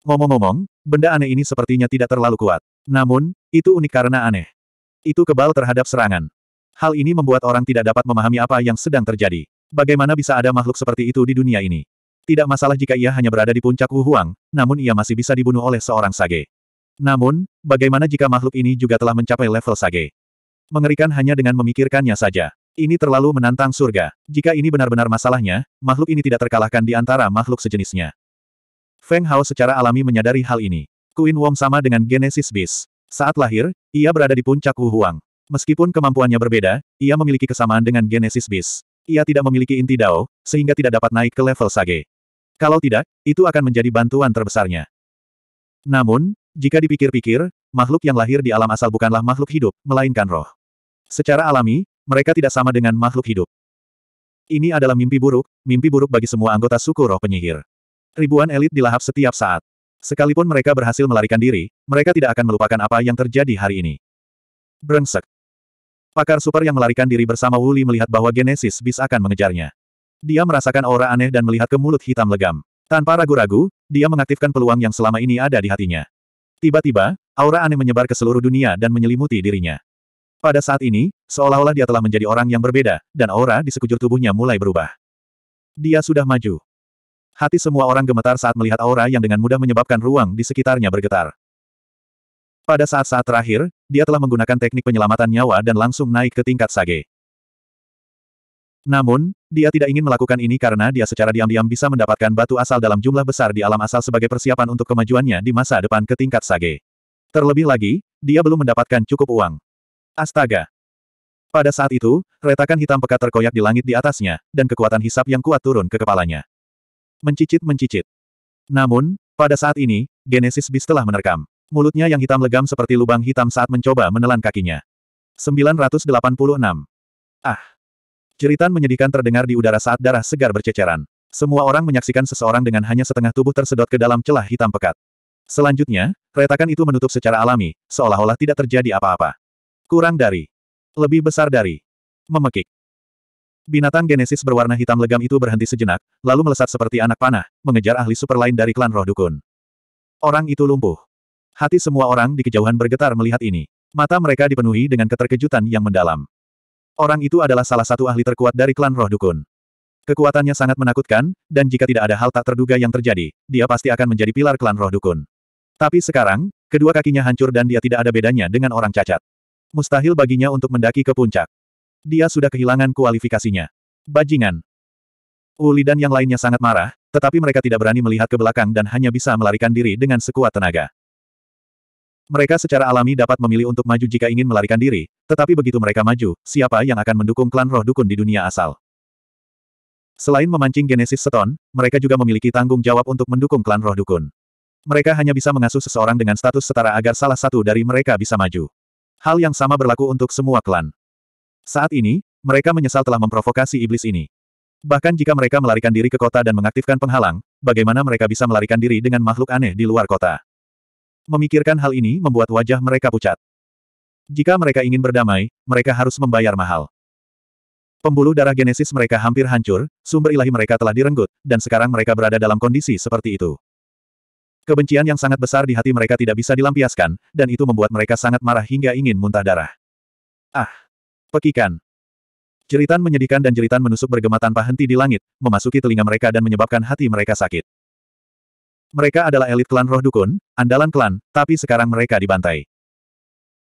Ngomong-ngomong, benda aneh ini sepertinya tidak terlalu kuat. Namun, itu unik karena aneh. Itu kebal terhadap serangan. Hal ini membuat orang tidak dapat memahami apa yang sedang terjadi. Bagaimana bisa ada makhluk seperti itu di dunia ini? Tidak masalah jika ia hanya berada di puncak Wu Huang, namun ia masih bisa dibunuh oleh seorang sage. Namun, bagaimana jika makhluk ini juga telah mencapai level sage? Mengerikan hanya dengan memikirkannya saja. Ini terlalu menantang surga. Jika ini benar-benar masalahnya, makhluk ini tidak terkalahkan di antara makhluk sejenisnya. Feng Hao secara alami menyadari hal ini. Kuin Wong sama dengan Genesis Beast. Saat lahir, ia berada di puncak Wu Huang. Meskipun kemampuannya berbeda, ia memiliki kesamaan dengan Genesis Beast. Ia tidak memiliki inti Dao, sehingga tidak dapat naik ke level Sage. Kalau tidak, itu akan menjadi bantuan terbesarnya. Namun, jika dipikir-pikir, makhluk yang lahir di alam asal bukanlah makhluk hidup, melainkan roh. Secara alami, mereka tidak sama dengan makhluk hidup. Ini adalah mimpi buruk, mimpi buruk bagi semua anggota suku roh penyihir. Ribuan elit dilahap setiap saat. Sekalipun mereka berhasil melarikan diri, mereka tidak akan melupakan apa yang terjadi hari ini. Brengsek. Pakar super yang melarikan diri bersama Wuli melihat bahwa Genesis Bis akan mengejarnya. Dia merasakan aura aneh dan melihat ke mulut hitam legam. Tanpa ragu-ragu, dia mengaktifkan peluang yang selama ini ada di hatinya. Tiba-tiba, aura aneh menyebar ke seluruh dunia dan menyelimuti dirinya. Pada saat ini, seolah-olah dia telah menjadi orang yang berbeda, dan aura di sekujur tubuhnya mulai berubah. Dia sudah maju. Hati semua orang gemetar saat melihat aura yang dengan mudah menyebabkan ruang di sekitarnya bergetar. Pada saat-saat terakhir, dia telah menggunakan teknik penyelamatan nyawa dan langsung naik ke tingkat sage. Namun, dia tidak ingin melakukan ini karena dia secara diam-diam bisa mendapatkan batu asal dalam jumlah besar di alam asal sebagai persiapan untuk kemajuannya di masa depan ke tingkat sage. Terlebih lagi, dia belum mendapatkan cukup uang. Astaga! Pada saat itu, retakan hitam pekat terkoyak di langit di atasnya, dan kekuatan hisap yang kuat turun ke kepalanya. Mencicit-mencicit. Namun, pada saat ini, Genesis Beast telah menerkam. Mulutnya yang hitam legam seperti lubang hitam saat mencoba menelan kakinya. 986. Ah! Jeritan menyedihkan terdengar di udara saat darah segar berceceran. Semua orang menyaksikan seseorang dengan hanya setengah tubuh tersedot ke dalam celah hitam pekat. Selanjutnya, retakan itu menutup secara alami, seolah-olah tidak terjadi apa-apa. Kurang dari. Lebih besar dari. Memekik. Binatang genesis berwarna hitam legam itu berhenti sejenak, lalu melesat seperti anak panah, mengejar ahli super lain dari klan roh dukun. Orang itu lumpuh. Hati semua orang di kejauhan bergetar melihat ini. Mata mereka dipenuhi dengan keterkejutan yang mendalam. Orang itu adalah salah satu ahli terkuat dari klan roh dukun. Kekuatannya sangat menakutkan, dan jika tidak ada hal tak terduga yang terjadi, dia pasti akan menjadi pilar klan roh dukun. Tapi sekarang, kedua kakinya hancur dan dia tidak ada bedanya dengan orang cacat. Mustahil baginya untuk mendaki ke puncak. Dia sudah kehilangan kualifikasinya. Bajingan. Uli dan yang lainnya sangat marah, tetapi mereka tidak berani melihat ke belakang dan hanya bisa melarikan diri dengan sekuat tenaga. Mereka secara alami dapat memilih untuk maju jika ingin melarikan diri, tetapi begitu mereka maju, siapa yang akan mendukung klan roh dukun di dunia asal? Selain memancing Genesis Seton, mereka juga memiliki tanggung jawab untuk mendukung klan roh dukun. Mereka hanya bisa mengasuh seseorang dengan status setara agar salah satu dari mereka bisa maju. Hal yang sama berlaku untuk semua klan. Saat ini, mereka menyesal telah memprovokasi iblis ini. Bahkan jika mereka melarikan diri ke kota dan mengaktifkan penghalang, bagaimana mereka bisa melarikan diri dengan makhluk aneh di luar kota? Memikirkan hal ini membuat wajah mereka pucat. Jika mereka ingin berdamai, mereka harus membayar mahal. Pembuluh darah genesis mereka hampir hancur, sumber ilahi mereka telah direnggut, dan sekarang mereka berada dalam kondisi seperti itu. Kebencian yang sangat besar di hati mereka tidak bisa dilampiaskan, dan itu membuat mereka sangat marah hingga ingin muntah darah. Ah! Pekikan! Jeritan menyedihkan dan jeritan menusuk bergema tanpa henti di langit, memasuki telinga mereka dan menyebabkan hati mereka sakit. Mereka adalah elit klan roh dukun, andalan klan, tapi sekarang mereka dibantai.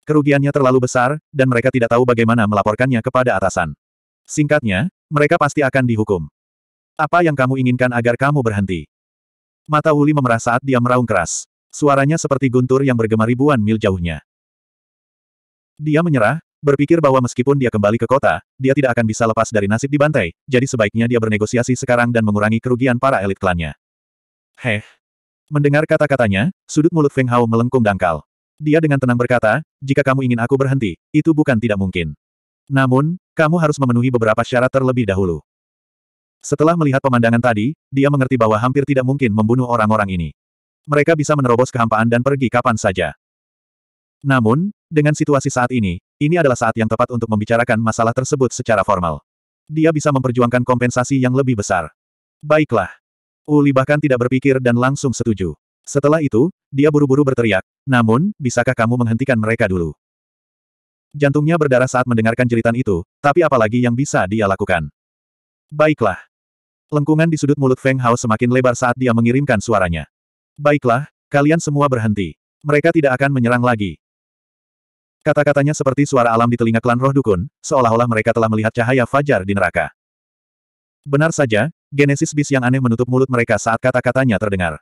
Kerugiannya terlalu besar, dan mereka tidak tahu bagaimana melaporkannya kepada atasan. Singkatnya, mereka pasti akan dihukum. Apa yang kamu inginkan agar kamu berhenti? Mata Wuli memerah saat dia meraung keras. Suaranya seperti guntur yang bergema ribuan mil jauhnya. Dia menyerah, berpikir bahwa meskipun dia kembali ke kota, dia tidak akan bisa lepas dari nasib dibantai, jadi sebaiknya dia bernegosiasi sekarang dan mengurangi kerugian para elit klannya. Heh, Mendengar kata-katanya, sudut mulut Feng Hao melengkung dangkal. Dia dengan tenang berkata, jika kamu ingin aku berhenti, itu bukan tidak mungkin. Namun, kamu harus memenuhi beberapa syarat terlebih dahulu. Setelah melihat pemandangan tadi, dia mengerti bahwa hampir tidak mungkin membunuh orang-orang ini. Mereka bisa menerobos kehampaan dan pergi kapan saja. Namun, dengan situasi saat ini, ini adalah saat yang tepat untuk membicarakan masalah tersebut secara formal. Dia bisa memperjuangkan kompensasi yang lebih besar. Baiklah. Uli bahkan tidak berpikir dan langsung setuju. Setelah itu, dia buru-buru berteriak, namun, bisakah kamu menghentikan mereka dulu? Jantungnya berdarah saat mendengarkan jeritan itu, tapi apalagi yang bisa dia lakukan? Baiklah. Lengkungan di sudut mulut Feng Hao semakin lebar saat dia mengirimkan suaranya. Baiklah, kalian semua berhenti. Mereka tidak akan menyerang lagi. Kata-katanya seperti suara alam di telinga klan roh dukun, seolah-olah mereka telah melihat cahaya fajar di neraka. Benar saja, Genesis bis yang aneh menutup mulut mereka saat kata-katanya terdengar.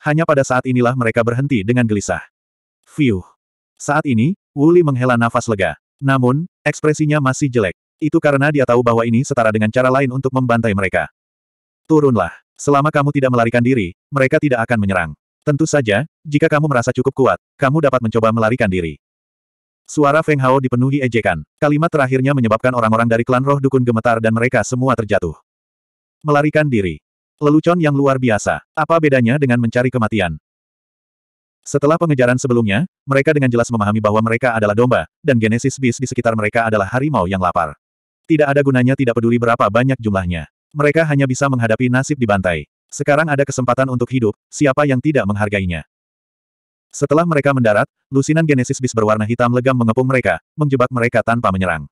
Hanya pada saat inilah mereka berhenti dengan gelisah. Fiuh. Saat ini, Wuli menghela nafas lega. Namun, ekspresinya masih jelek. Itu karena dia tahu bahwa ini setara dengan cara lain untuk membantai mereka. Turunlah. Selama kamu tidak melarikan diri, mereka tidak akan menyerang. Tentu saja, jika kamu merasa cukup kuat, kamu dapat mencoba melarikan diri. Suara Feng Hao dipenuhi ejekan. Kalimat terakhirnya menyebabkan orang-orang dari klan roh dukun gemetar dan mereka semua terjatuh. Melarikan diri. Lelucon yang luar biasa. Apa bedanya dengan mencari kematian? Setelah pengejaran sebelumnya, mereka dengan jelas memahami bahwa mereka adalah domba, dan genesis bis di sekitar mereka adalah harimau yang lapar. Tidak ada gunanya tidak peduli berapa banyak jumlahnya. Mereka hanya bisa menghadapi nasib di bantai. Sekarang ada kesempatan untuk hidup, siapa yang tidak menghargainya. Setelah mereka mendarat, lusinan genesis bis berwarna hitam legam mengepung mereka, menjebak mereka tanpa menyerang.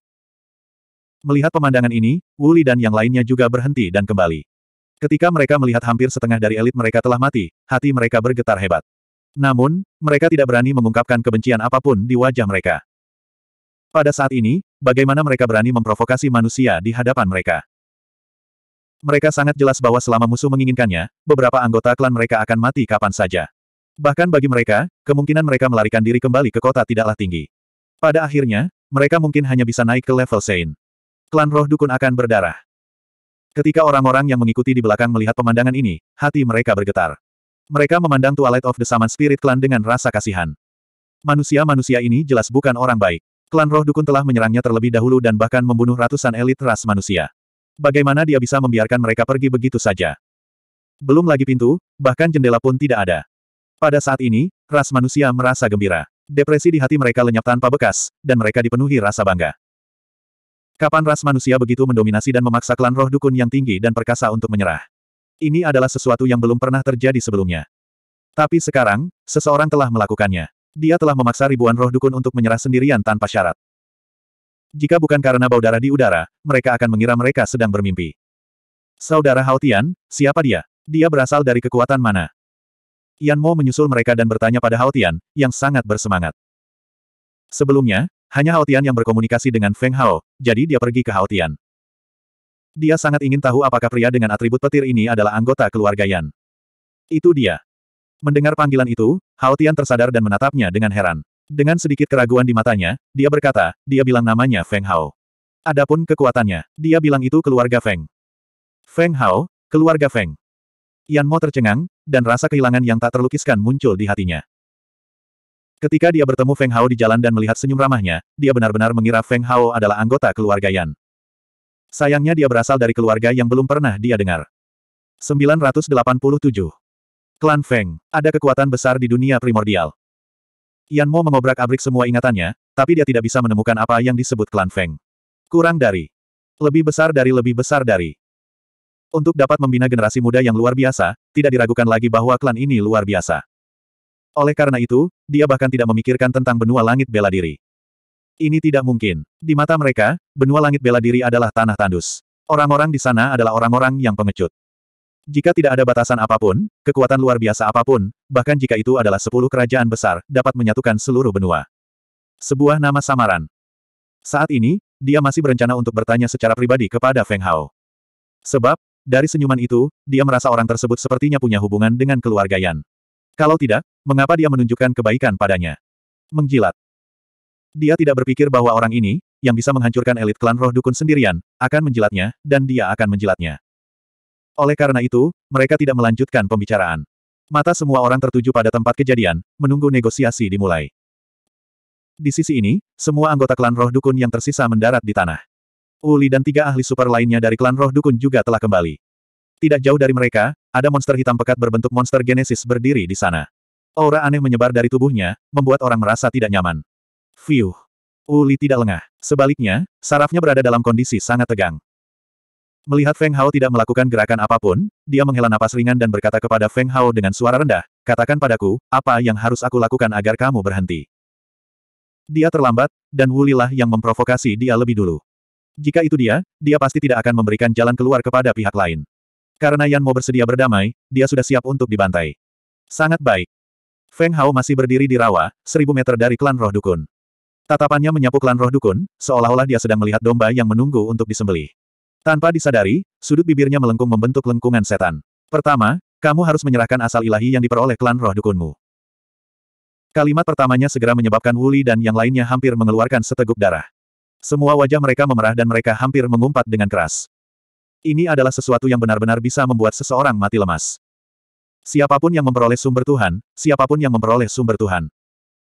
Melihat pemandangan ini, Wuli dan yang lainnya juga berhenti dan kembali. Ketika mereka melihat hampir setengah dari elit mereka telah mati, hati mereka bergetar hebat. Namun, mereka tidak berani mengungkapkan kebencian apapun di wajah mereka. Pada saat ini, bagaimana mereka berani memprovokasi manusia di hadapan mereka? Mereka sangat jelas bahwa selama musuh menginginkannya, beberapa anggota klan mereka akan mati kapan saja. Bahkan bagi mereka, kemungkinan mereka melarikan diri kembali ke kota tidaklah tinggi. Pada akhirnya, mereka mungkin hanya bisa naik ke level Sein klan roh dukun akan berdarah. Ketika orang-orang yang mengikuti di belakang melihat pemandangan ini, hati mereka bergetar. Mereka memandang Twilight of the Saman Spirit Clan dengan rasa kasihan. Manusia-manusia ini jelas bukan orang baik. Klan roh dukun telah menyerangnya terlebih dahulu dan bahkan membunuh ratusan elit ras manusia. Bagaimana dia bisa membiarkan mereka pergi begitu saja? Belum lagi pintu, bahkan jendela pun tidak ada. Pada saat ini, ras manusia merasa gembira. Depresi di hati mereka lenyap tanpa bekas, dan mereka dipenuhi rasa bangga. Kapan ras manusia begitu mendominasi dan memaksa klan roh dukun yang tinggi dan perkasa untuk menyerah? Ini adalah sesuatu yang belum pernah terjadi sebelumnya. Tapi sekarang, seseorang telah melakukannya. Dia telah memaksa ribuan roh dukun untuk menyerah sendirian tanpa syarat. Jika bukan karena bau darah di udara, mereka akan mengira mereka sedang bermimpi. Saudara Haotian, siapa dia? Dia berasal dari kekuatan mana? Yan Mo menyusul mereka dan bertanya pada Haotian, yang sangat bersemangat. Sebelumnya, hanya Haotian yang berkomunikasi dengan Feng Hao, jadi dia pergi ke Haotian. Dia sangat ingin tahu apakah pria dengan atribut petir ini adalah anggota keluarga Yan. Itu dia. Mendengar panggilan itu, Haotian tersadar dan menatapnya dengan heran. Dengan sedikit keraguan di matanya, dia berkata, dia bilang namanya Feng Hao. Adapun kekuatannya, dia bilang itu keluarga Feng. Feng Hao, keluarga Feng. Yan Mo tercengang, dan rasa kehilangan yang tak terlukiskan muncul di hatinya. Ketika dia bertemu Feng Hao di jalan dan melihat senyum ramahnya, dia benar-benar mengira Feng Hao adalah anggota keluarga Yan. Sayangnya dia berasal dari keluarga yang belum pernah dia dengar. 987. Klan Feng, ada kekuatan besar di dunia primordial. Yan Mo mengobrak-abrik semua ingatannya, tapi dia tidak bisa menemukan apa yang disebut klan Feng. Kurang dari. Lebih besar dari lebih besar dari. Untuk dapat membina generasi muda yang luar biasa, tidak diragukan lagi bahwa klan ini luar biasa. Oleh karena itu, dia bahkan tidak memikirkan tentang benua langit bela diri. Ini tidak mungkin. Di mata mereka, benua langit bela diri adalah tanah tandus. Orang-orang di sana adalah orang-orang yang pengecut. Jika tidak ada batasan apapun, kekuatan luar biasa apapun, bahkan jika itu adalah sepuluh kerajaan besar, dapat menyatukan seluruh benua. Sebuah nama samaran. Saat ini, dia masih berencana untuk bertanya secara pribadi kepada Feng Hao. Sebab, dari senyuman itu, dia merasa orang tersebut sepertinya punya hubungan dengan keluarga Yan. Kalau tidak, mengapa dia menunjukkan kebaikan padanya? Menjilat. Dia tidak berpikir bahwa orang ini, yang bisa menghancurkan elit klan roh dukun sendirian, akan menjilatnya, dan dia akan menjilatnya. Oleh karena itu, mereka tidak melanjutkan pembicaraan. Mata semua orang tertuju pada tempat kejadian, menunggu negosiasi dimulai. Di sisi ini, semua anggota klan roh dukun yang tersisa mendarat di tanah. Uli dan tiga ahli super lainnya dari klan roh dukun juga telah kembali. Tidak jauh dari mereka, ada monster hitam pekat berbentuk monster genesis berdiri di sana. Aura aneh menyebar dari tubuhnya, membuat orang merasa tidak nyaman. Fiuh. Uli tidak lengah. Sebaliknya, sarafnya berada dalam kondisi sangat tegang. Melihat Feng Hao tidak melakukan gerakan apapun, dia menghela napas ringan dan berkata kepada Feng Hao dengan suara rendah, katakan padaku, apa yang harus aku lakukan agar kamu berhenti. Dia terlambat, dan Wuli lah yang memprovokasi dia lebih dulu. Jika itu dia, dia pasti tidak akan memberikan jalan keluar kepada pihak lain. Karena Yan Mo bersedia berdamai, dia sudah siap untuk dibantai. Sangat baik. Feng Hao masih berdiri di rawa, seribu meter dari klan roh dukun. Tatapannya menyapu klan roh dukun, seolah-olah dia sedang melihat domba yang menunggu untuk disembelih. Tanpa disadari, sudut bibirnya melengkung membentuk lengkungan setan. Pertama, kamu harus menyerahkan asal ilahi yang diperoleh klan roh dukunmu. Kalimat pertamanya segera menyebabkan Wuli dan yang lainnya hampir mengeluarkan seteguk darah. Semua wajah mereka memerah dan mereka hampir mengumpat dengan keras. Ini adalah sesuatu yang benar-benar bisa membuat seseorang mati lemas. Siapapun yang memperoleh sumber Tuhan, siapapun yang memperoleh sumber Tuhan.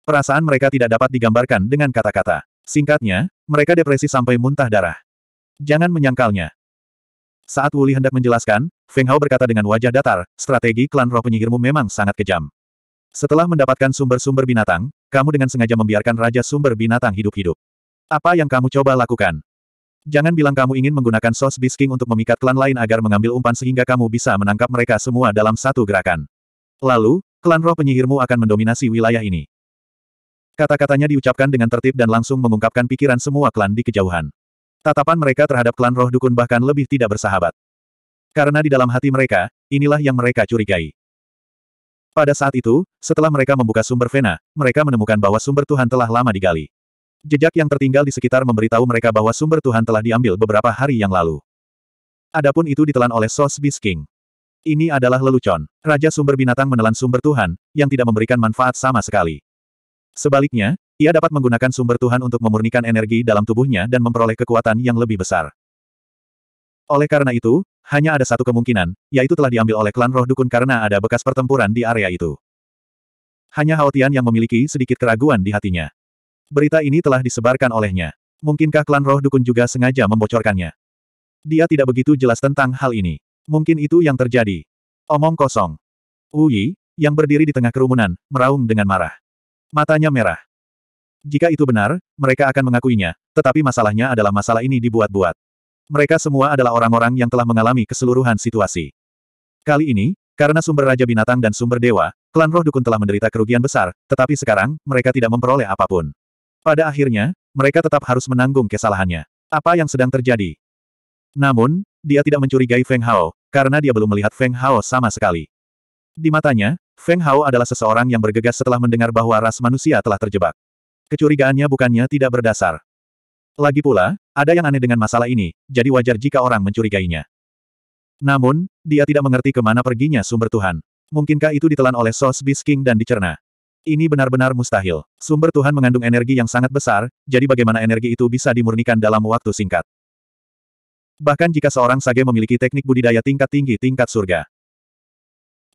Perasaan mereka tidak dapat digambarkan dengan kata-kata. Singkatnya, mereka depresi sampai muntah darah. Jangan menyangkalnya. Saat Wuli hendak menjelaskan, Feng Hao berkata dengan wajah datar, strategi klan roh penyihirmu memang sangat kejam. Setelah mendapatkan sumber-sumber binatang, kamu dengan sengaja membiarkan Raja Sumber Binatang hidup-hidup. Apa yang kamu coba lakukan? Jangan bilang kamu ingin menggunakan sos bisking untuk memikat klan lain agar mengambil umpan sehingga kamu bisa menangkap mereka semua dalam satu gerakan. Lalu, klan roh penyihirmu akan mendominasi wilayah ini. Kata-katanya diucapkan dengan tertib dan langsung mengungkapkan pikiran semua klan di kejauhan. Tatapan mereka terhadap klan roh dukun bahkan lebih tidak bersahabat. Karena di dalam hati mereka, inilah yang mereka curigai. Pada saat itu, setelah mereka membuka sumber Vena, mereka menemukan bahwa sumber Tuhan telah lama digali. Jejak yang tertinggal di sekitar memberitahu mereka bahwa sumber Tuhan telah diambil beberapa hari yang lalu. Adapun itu ditelan oleh Beast King. Ini adalah lelucon. Raja sumber binatang menelan sumber Tuhan, yang tidak memberikan manfaat sama sekali. Sebaliknya, ia dapat menggunakan sumber Tuhan untuk memurnikan energi dalam tubuhnya dan memperoleh kekuatan yang lebih besar. Oleh karena itu, hanya ada satu kemungkinan, yaitu telah diambil oleh klan roh dukun karena ada bekas pertempuran di area itu. Hanya Haotian yang memiliki sedikit keraguan di hatinya. Berita ini telah disebarkan olehnya. Mungkinkah klan roh dukun juga sengaja membocorkannya? Dia tidak begitu jelas tentang hal ini. Mungkin itu yang terjadi. Omong kosong. Uyi, yang berdiri di tengah kerumunan, meraung dengan marah. Matanya merah. Jika itu benar, mereka akan mengakuinya, tetapi masalahnya adalah masalah ini dibuat-buat. Mereka semua adalah orang-orang yang telah mengalami keseluruhan situasi. Kali ini, karena sumber Raja Binatang dan sumber Dewa, klan roh dukun telah menderita kerugian besar, tetapi sekarang, mereka tidak memperoleh apapun. Pada akhirnya, mereka tetap harus menanggung kesalahannya. Apa yang sedang terjadi? Namun, dia tidak mencurigai Feng Hao, karena dia belum melihat Feng Hao sama sekali. Di matanya, Feng Hao adalah seseorang yang bergegas setelah mendengar bahwa ras manusia telah terjebak. Kecurigaannya bukannya tidak berdasar. Lagi pula, ada yang aneh dengan masalah ini, jadi wajar jika orang mencurigainya. Namun, dia tidak mengerti kemana perginya sumber Tuhan. Mungkinkah itu ditelan oleh Sos Bisking dan dicerna? Ini benar-benar mustahil. Sumber Tuhan mengandung energi yang sangat besar, jadi bagaimana energi itu bisa dimurnikan dalam waktu singkat? Bahkan jika seorang sage memiliki teknik budidaya tingkat tinggi tingkat surga.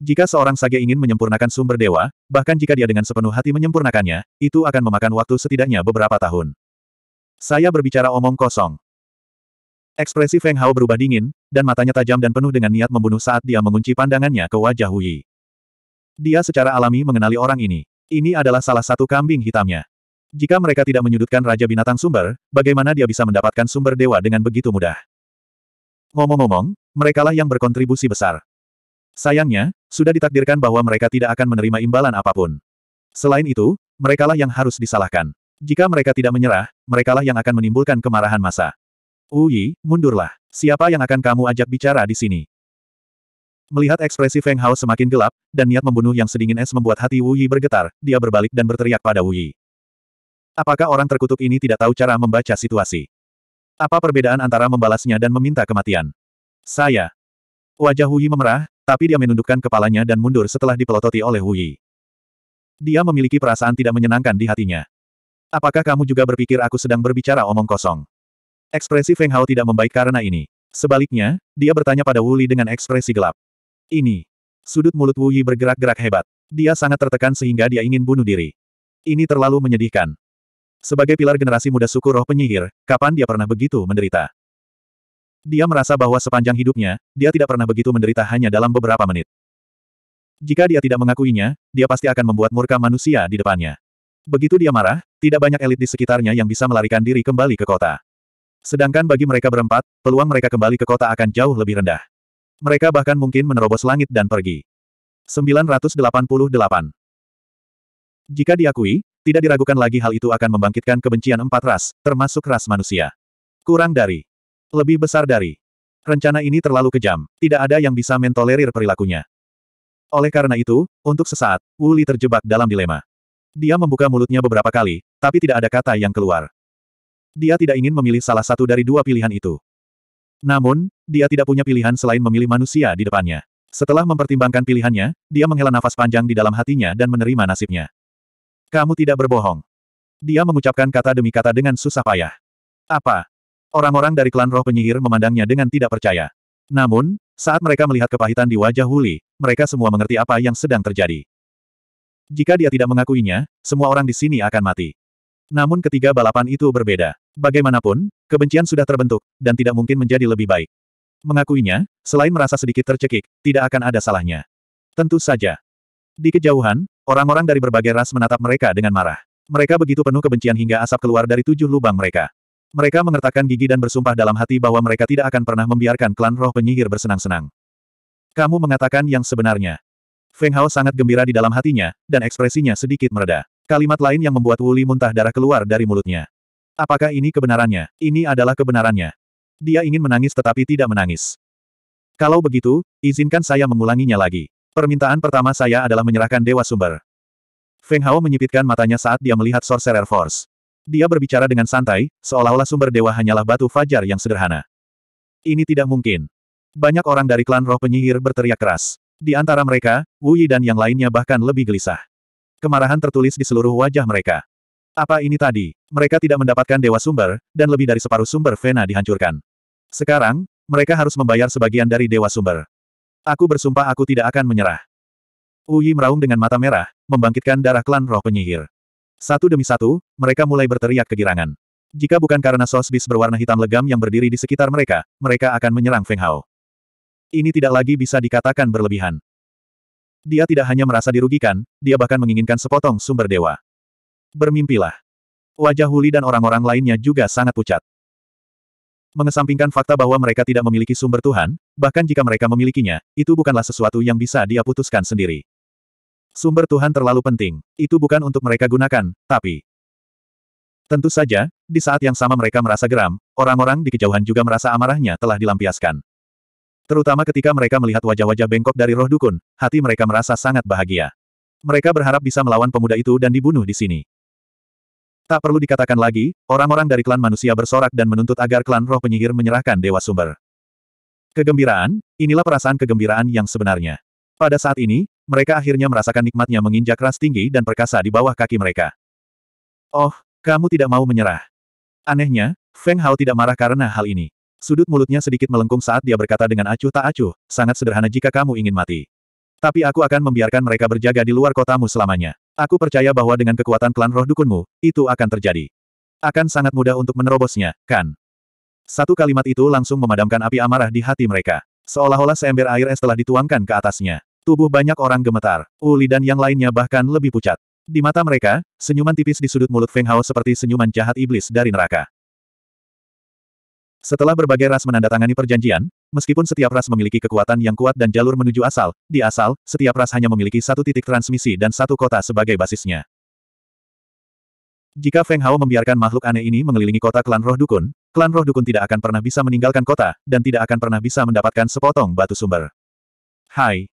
Jika seorang sage ingin menyempurnakan sumber dewa, bahkan jika dia dengan sepenuh hati menyempurnakannya, itu akan memakan waktu setidaknya beberapa tahun. Saya berbicara omong kosong. Ekspresi Feng Hao berubah dingin, dan matanya tajam dan penuh dengan niat membunuh saat dia mengunci pandangannya ke wajah Hui. Dia secara alami mengenali orang ini. Ini adalah salah satu kambing hitamnya. Jika mereka tidak menyudutkan Raja Binatang Sumber, bagaimana dia bisa mendapatkan sumber dewa dengan begitu mudah? Ngomong-ngomong, merekalah yang berkontribusi besar. Sayangnya, sudah ditakdirkan bahwa mereka tidak akan menerima imbalan apapun. Selain itu, merekalah yang harus disalahkan. Jika mereka tidak menyerah, merekalah yang akan menimbulkan kemarahan masa. Uyi, mundurlah. Siapa yang akan kamu ajak bicara di sini? Melihat ekspresi Feng Hao semakin gelap, dan niat membunuh yang sedingin es membuat hati Wu Yi bergetar, dia berbalik dan berteriak pada Wu Yi. Apakah orang terkutuk ini tidak tahu cara membaca situasi? Apa perbedaan antara membalasnya dan meminta kematian? Saya. Wajah Wu Yi memerah, tapi dia menundukkan kepalanya dan mundur setelah dipelototi oleh Wu Yi. Dia memiliki perasaan tidak menyenangkan di hatinya. Apakah kamu juga berpikir aku sedang berbicara omong kosong? Ekspresi Feng Hao tidak membaik karena ini. Sebaliknya, dia bertanya pada Li dengan ekspresi gelap. Ini. Sudut mulut Wu Yi bergerak-gerak hebat. Dia sangat tertekan sehingga dia ingin bunuh diri. Ini terlalu menyedihkan. Sebagai pilar generasi muda suku roh penyihir, kapan dia pernah begitu menderita? Dia merasa bahwa sepanjang hidupnya, dia tidak pernah begitu menderita hanya dalam beberapa menit. Jika dia tidak mengakuinya, dia pasti akan membuat murka manusia di depannya. Begitu dia marah, tidak banyak elit di sekitarnya yang bisa melarikan diri kembali ke kota. Sedangkan bagi mereka berempat, peluang mereka kembali ke kota akan jauh lebih rendah. Mereka bahkan mungkin menerobos langit dan pergi. 988. Jika diakui, tidak diragukan lagi hal itu akan membangkitkan kebencian empat ras, termasuk ras manusia. Kurang dari. Lebih besar dari. Rencana ini terlalu kejam, tidak ada yang bisa mentolerir perilakunya. Oleh karena itu, untuk sesaat, Wuli terjebak dalam dilema. Dia membuka mulutnya beberapa kali, tapi tidak ada kata yang keluar. Dia tidak ingin memilih salah satu dari dua pilihan itu. Namun, dia tidak punya pilihan selain memilih manusia di depannya. Setelah mempertimbangkan pilihannya, dia menghela nafas panjang di dalam hatinya dan menerima nasibnya. Kamu tidak berbohong. Dia mengucapkan kata demi kata dengan susah payah. Apa? Orang-orang dari klan roh penyihir memandangnya dengan tidak percaya. Namun, saat mereka melihat kepahitan di wajah Huli, mereka semua mengerti apa yang sedang terjadi. Jika dia tidak mengakuinya, semua orang di sini akan mati. Namun ketiga balapan itu berbeda. Bagaimanapun, kebencian sudah terbentuk, dan tidak mungkin menjadi lebih baik. Mengakuinya, selain merasa sedikit tercekik, tidak akan ada salahnya. Tentu saja. Di kejauhan, orang-orang dari berbagai ras menatap mereka dengan marah. Mereka begitu penuh kebencian hingga asap keluar dari tujuh lubang mereka. Mereka mengertakkan gigi dan bersumpah dalam hati bahwa mereka tidak akan pernah membiarkan klan roh penyihir bersenang-senang. Kamu mengatakan yang sebenarnya. Feng Hao sangat gembira di dalam hatinya, dan ekspresinya sedikit mereda. Kalimat lain yang membuat Wuli muntah darah keluar dari mulutnya. Apakah ini kebenarannya? Ini adalah kebenarannya. Dia ingin menangis tetapi tidak menangis. Kalau begitu, izinkan saya mengulanginya lagi. Permintaan pertama saya adalah menyerahkan Dewa Sumber. Feng Hao menyipitkan matanya saat dia melihat Sorcerer Force. Dia berbicara dengan santai, seolah-olah sumber dewa hanyalah batu fajar yang sederhana. Ini tidak mungkin. Banyak orang dari klan roh penyihir berteriak keras. Di antara mereka, Wu Yi dan yang lainnya bahkan lebih gelisah. Kemarahan tertulis di seluruh wajah mereka. Apa ini tadi? Mereka tidak mendapatkan dewa sumber, dan lebih dari separuh sumber Vena dihancurkan. Sekarang, mereka harus membayar sebagian dari Dewa Sumber. Aku bersumpah aku tidak akan menyerah. Uyi meraung dengan mata merah, membangkitkan darah klan roh penyihir. Satu demi satu, mereka mulai berteriak kegirangan. Jika bukan karena sos bis berwarna hitam legam yang berdiri di sekitar mereka, mereka akan menyerang Feng Hao. Ini tidak lagi bisa dikatakan berlebihan. Dia tidak hanya merasa dirugikan, dia bahkan menginginkan sepotong sumber dewa. Bermimpilah. Wajah Huli dan orang-orang lainnya juga sangat pucat. Mengesampingkan fakta bahwa mereka tidak memiliki sumber Tuhan, bahkan jika mereka memilikinya, itu bukanlah sesuatu yang bisa dia putuskan sendiri. Sumber Tuhan terlalu penting, itu bukan untuk mereka gunakan, tapi... Tentu saja, di saat yang sama mereka merasa geram, orang-orang di kejauhan juga merasa amarahnya telah dilampiaskan. Terutama ketika mereka melihat wajah-wajah bengkok dari roh dukun, hati mereka merasa sangat bahagia. Mereka berharap bisa melawan pemuda itu dan dibunuh di sini. Tak perlu dikatakan lagi, orang-orang dari klan manusia bersorak dan menuntut agar klan roh penyihir menyerahkan Dewa Sumber. Kegembiraan, inilah perasaan kegembiraan yang sebenarnya. Pada saat ini, mereka akhirnya merasakan nikmatnya menginjak ras tinggi dan perkasa di bawah kaki mereka. Oh, kamu tidak mau menyerah. Anehnya, Feng Hao tidak marah karena hal ini. Sudut mulutnya sedikit melengkung saat dia berkata dengan acuh tak acuh, sangat sederhana jika kamu ingin mati. Tapi aku akan membiarkan mereka berjaga di luar kotamu selamanya. Aku percaya bahwa dengan kekuatan klan roh dukunmu, itu akan terjadi. Akan sangat mudah untuk menerobosnya, kan? Satu kalimat itu langsung memadamkan api amarah di hati mereka. Seolah-olah seember air es telah dituangkan ke atasnya. Tubuh banyak orang gemetar. Uli dan yang lainnya bahkan lebih pucat. Di mata mereka, senyuman tipis di sudut mulut Feng Hao seperti senyuman jahat iblis dari neraka. Setelah berbagai ras menandatangani perjanjian, meskipun setiap ras memiliki kekuatan yang kuat dan jalur menuju asal, di asal, setiap ras hanya memiliki satu titik transmisi dan satu kota sebagai basisnya. Jika Feng Hao membiarkan makhluk aneh ini mengelilingi kota klan roh dukun, klan roh dukun tidak akan pernah bisa meninggalkan kota, dan tidak akan pernah bisa mendapatkan sepotong batu sumber. Hai.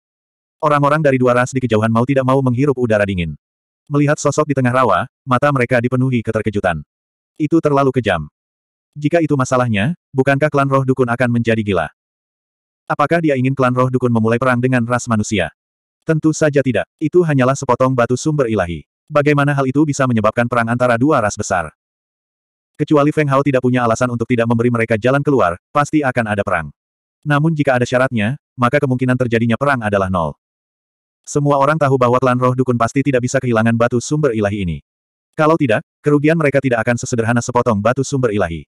Orang-orang dari dua ras di kejauhan mau tidak mau menghirup udara dingin. Melihat sosok di tengah rawa, mata mereka dipenuhi keterkejutan. Itu terlalu kejam. Jika itu masalahnya, bukankah klan roh dukun akan menjadi gila? Apakah dia ingin klan roh dukun memulai perang dengan ras manusia? Tentu saja tidak. Itu hanyalah sepotong batu sumber ilahi. Bagaimana hal itu bisa menyebabkan perang antara dua ras besar? Kecuali Feng Hao tidak punya alasan untuk tidak memberi mereka jalan keluar, pasti akan ada perang. Namun jika ada syaratnya, maka kemungkinan terjadinya perang adalah nol. Semua orang tahu bahwa klan roh dukun pasti tidak bisa kehilangan batu sumber ilahi ini. Kalau tidak, kerugian mereka tidak akan sesederhana sepotong batu sumber ilahi.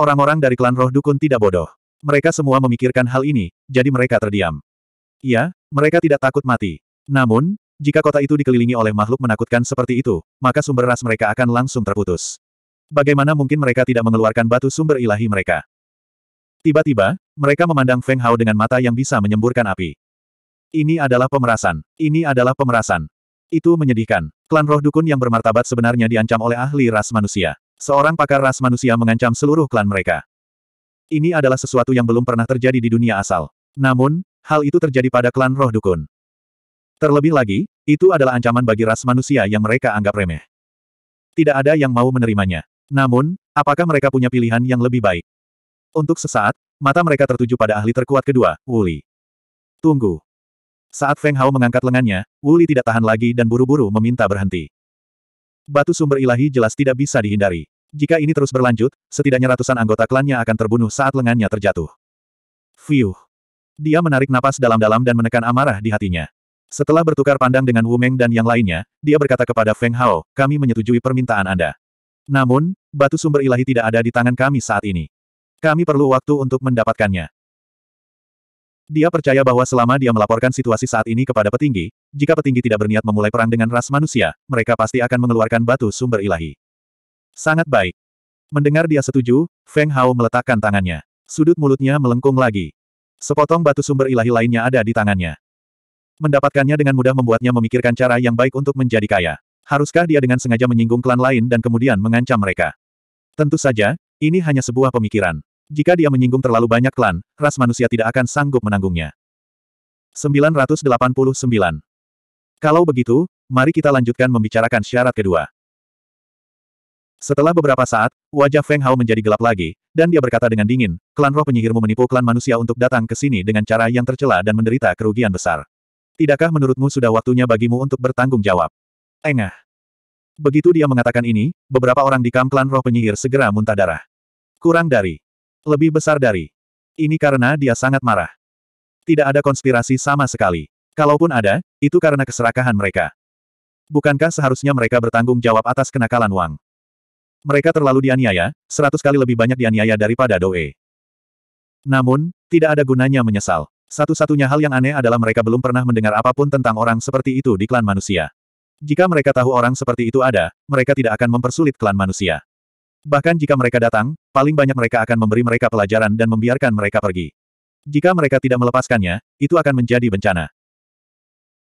Orang-orang dari klan roh dukun tidak bodoh. Mereka semua memikirkan hal ini, jadi mereka terdiam. Iya, mereka tidak takut mati. Namun, jika kota itu dikelilingi oleh makhluk menakutkan seperti itu, maka sumber ras mereka akan langsung terputus. Bagaimana mungkin mereka tidak mengeluarkan batu sumber ilahi mereka? Tiba-tiba, mereka memandang Feng Hao dengan mata yang bisa menyemburkan api. Ini adalah pemerasan. Ini adalah pemerasan. Itu menyedihkan. Klan roh dukun yang bermartabat sebenarnya diancam oleh ahli ras manusia. Seorang pakar ras manusia mengancam seluruh klan mereka. Ini adalah sesuatu yang belum pernah terjadi di dunia asal. Namun, hal itu terjadi pada klan roh dukun. Terlebih lagi, itu adalah ancaman bagi ras manusia yang mereka anggap remeh. Tidak ada yang mau menerimanya. Namun, apakah mereka punya pilihan yang lebih baik? Untuk sesaat, mata mereka tertuju pada ahli terkuat kedua, Wuli. Tunggu. Saat Feng Hao mengangkat lengannya, Wuli tidak tahan lagi dan buru-buru meminta berhenti. Batu sumber ilahi jelas tidak bisa dihindari. Jika ini terus berlanjut, setidaknya ratusan anggota klannya akan terbunuh saat lengannya terjatuh. Fiuh. Dia menarik napas dalam-dalam dan menekan amarah di hatinya. Setelah bertukar pandang dengan Wu Meng dan yang lainnya, dia berkata kepada Feng Hao, kami menyetujui permintaan Anda. Namun, batu sumber ilahi tidak ada di tangan kami saat ini. Kami perlu waktu untuk mendapatkannya. Dia percaya bahwa selama dia melaporkan situasi saat ini kepada petinggi, jika petinggi tidak berniat memulai perang dengan ras manusia, mereka pasti akan mengeluarkan batu sumber ilahi. Sangat baik. Mendengar dia setuju, Feng Hao meletakkan tangannya. Sudut mulutnya melengkung lagi. Sepotong batu sumber ilahi lainnya ada di tangannya. Mendapatkannya dengan mudah membuatnya memikirkan cara yang baik untuk menjadi kaya. Haruskah dia dengan sengaja menyinggung klan lain dan kemudian mengancam mereka? Tentu saja, ini hanya sebuah pemikiran. Jika dia menyinggung terlalu banyak klan, ras manusia tidak akan sanggup menanggungnya. 989. Kalau begitu, mari kita lanjutkan membicarakan syarat kedua. Setelah beberapa saat, wajah Feng Hao menjadi gelap lagi, dan dia berkata dengan dingin, klan roh penyihirmu menipu klan manusia untuk datang ke sini dengan cara yang tercela dan menderita kerugian besar. Tidakkah menurutmu sudah waktunya bagimu untuk bertanggung jawab? Engah. Begitu dia mengatakan ini, beberapa orang di kamp klan roh penyihir segera muntah darah. Kurang dari lebih besar dari. Ini karena dia sangat marah. Tidak ada konspirasi sama sekali. Kalaupun ada, itu karena keserakahan mereka. Bukankah seharusnya mereka bertanggung jawab atas kenakalan Wang? Mereka terlalu dianiaya, seratus kali lebih banyak dianiaya daripada Doe. Namun, tidak ada gunanya menyesal. Satu-satunya hal yang aneh adalah mereka belum pernah mendengar apapun tentang orang seperti itu di klan manusia. Jika mereka tahu orang seperti itu ada, mereka tidak akan mempersulit klan manusia. Bahkan jika mereka datang, paling banyak mereka akan memberi mereka pelajaran dan membiarkan mereka pergi. Jika mereka tidak melepaskannya, itu akan menjadi bencana.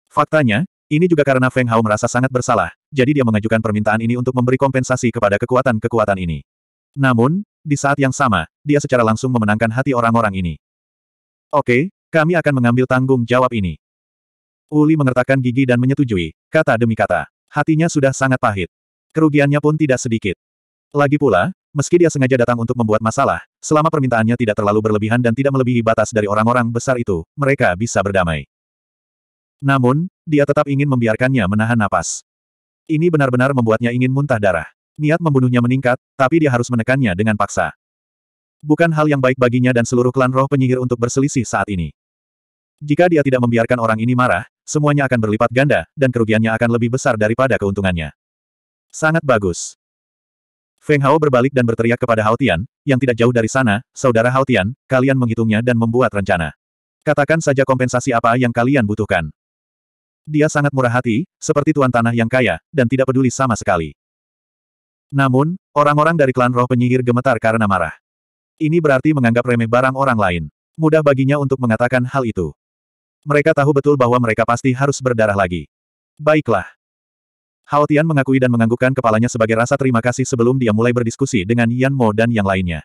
Faktanya, ini juga karena Feng Hao merasa sangat bersalah, jadi dia mengajukan permintaan ini untuk memberi kompensasi kepada kekuatan-kekuatan ini. Namun, di saat yang sama, dia secara langsung memenangkan hati orang-orang ini. Oke, kami akan mengambil tanggung jawab ini. Uli mengertakkan gigi dan menyetujui, kata demi kata. Hatinya sudah sangat pahit. Kerugiannya pun tidak sedikit. Lagi pula, meski dia sengaja datang untuk membuat masalah, selama permintaannya tidak terlalu berlebihan dan tidak melebihi batas dari orang-orang besar itu, mereka bisa berdamai. Namun, dia tetap ingin membiarkannya menahan napas. Ini benar-benar membuatnya ingin muntah darah. Niat membunuhnya meningkat, tapi dia harus menekannya dengan paksa. Bukan hal yang baik baginya dan seluruh klan roh penyihir untuk berselisih saat ini. Jika dia tidak membiarkan orang ini marah, semuanya akan berlipat ganda, dan kerugiannya akan lebih besar daripada keuntungannya. Sangat bagus. Feng Hao berbalik dan berteriak kepada Hao Tian, yang tidak jauh dari sana, Saudara Hao Tian, kalian menghitungnya dan membuat rencana. Katakan saja kompensasi apa yang kalian butuhkan. Dia sangat murah hati, seperti tuan tanah yang kaya, dan tidak peduli sama sekali. Namun, orang-orang dari klan roh penyihir gemetar karena marah. Ini berarti menganggap remeh barang orang lain. Mudah baginya untuk mengatakan hal itu. Mereka tahu betul bahwa mereka pasti harus berdarah lagi. Baiklah. Hao Tian mengakui dan menganggukkan kepalanya sebagai rasa terima kasih sebelum dia mulai berdiskusi dengan Yan Mo dan yang lainnya.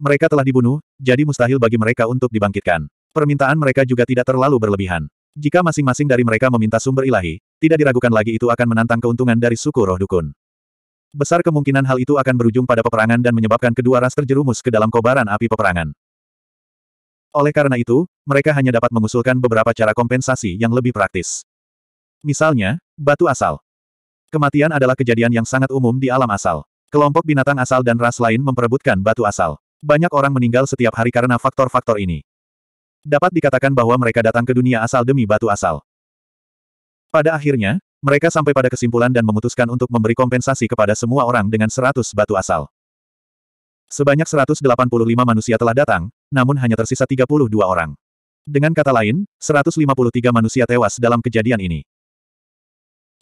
Mereka telah dibunuh, jadi mustahil bagi mereka untuk dibangkitkan. Permintaan mereka juga tidak terlalu berlebihan. Jika masing-masing dari mereka meminta sumber ilahi, tidak diragukan lagi itu akan menantang keuntungan dari suku roh dukun. Besar kemungkinan hal itu akan berujung pada peperangan dan menyebabkan kedua ras terjerumus ke dalam kobaran api peperangan. Oleh karena itu, mereka hanya dapat mengusulkan beberapa cara kompensasi yang lebih praktis. Misalnya, batu asal. Kematian adalah kejadian yang sangat umum di alam asal. Kelompok binatang asal dan ras lain memperebutkan batu asal. Banyak orang meninggal setiap hari karena faktor-faktor ini. Dapat dikatakan bahwa mereka datang ke dunia asal demi batu asal. Pada akhirnya, mereka sampai pada kesimpulan dan memutuskan untuk memberi kompensasi kepada semua orang dengan 100 batu asal. Sebanyak 185 manusia telah datang, namun hanya tersisa 32 orang. Dengan kata lain, 153 manusia tewas dalam kejadian ini.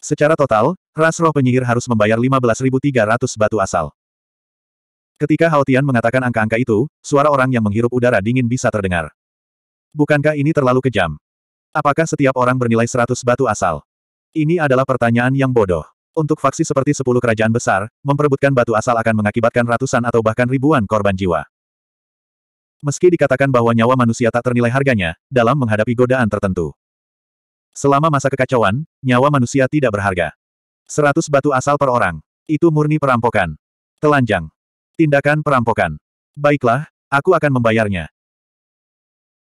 Secara total, ras roh penyihir harus membayar 15.300 batu asal. Ketika Haotian mengatakan angka-angka itu, suara orang yang menghirup udara dingin bisa terdengar. Bukankah ini terlalu kejam? Apakah setiap orang bernilai 100 batu asal? Ini adalah pertanyaan yang bodoh. Untuk faksi seperti 10 kerajaan besar, memperebutkan batu asal akan mengakibatkan ratusan atau bahkan ribuan korban jiwa. Meski dikatakan bahwa nyawa manusia tak ternilai harganya, dalam menghadapi godaan tertentu. Selama masa kekacauan, nyawa manusia tidak berharga. Seratus batu asal per orang. Itu murni perampokan. Telanjang. Tindakan perampokan. Baiklah, aku akan membayarnya.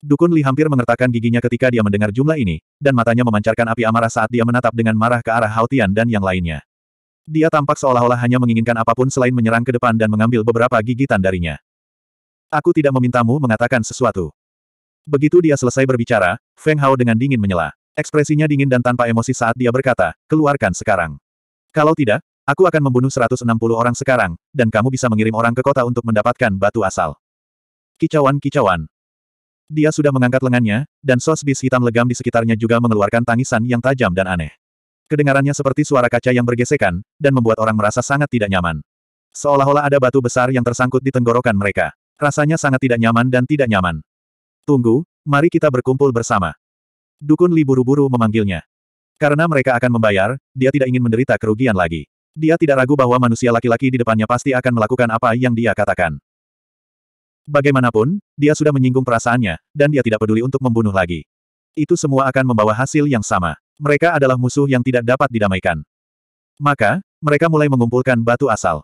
Dukun Li hampir mengertakkan giginya ketika dia mendengar jumlah ini, dan matanya memancarkan api amarah saat dia menatap dengan marah ke arah Haotian dan yang lainnya. Dia tampak seolah-olah hanya menginginkan apapun selain menyerang ke depan dan mengambil beberapa gigitan darinya. Aku tidak memintamu mengatakan sesuatu. Begitu dia selesai berbicara, Feng Hao dengan dingin menyela. Ekspresinya dingin dan tanpa emosi saat dia berkata, keluarkan sekarang. Kalau tidak, aku akan membunuh 160 orang sekarang, dan kamu bisa mengirim orang ke kota untuk mendapatkan batu asal. Kicauan-kicauan. Dia sudah mengangkat lengannya, dan sos bis hitam legam di sekitarnya juga mengeluarkan tangisan yang tajam dan aneh. Kedengarannya seperti suara kaca yang bergesekan, dan membuat orang merasa sangat tidak nyaman. Seolah-olah ada batu besar yang tersangkut di tenggorokan mereka. Rasanya sangat tidak nyaman dan tidak nyaman. Tunggu, mari kita berkumpul bersama. Dukun Li buru-buru memanggilnya. Karena mereka akan membayar, dia tidak ingin menderita kerugian lagi. Dia tidak ragu bahwa manusia laki-laki di depannya pasti akan melakukan apa yang dia katakan. Bagaimanapun, dia sudah menyinggung perasaannya, dan dia tidak peduli untuk membunuh lagi. Itu semua akan membawa hasil yang sama. Mereka adalah musuh yang tidak dapat didamaikan. Maka, mereka mulai mengumpulkan batu asal.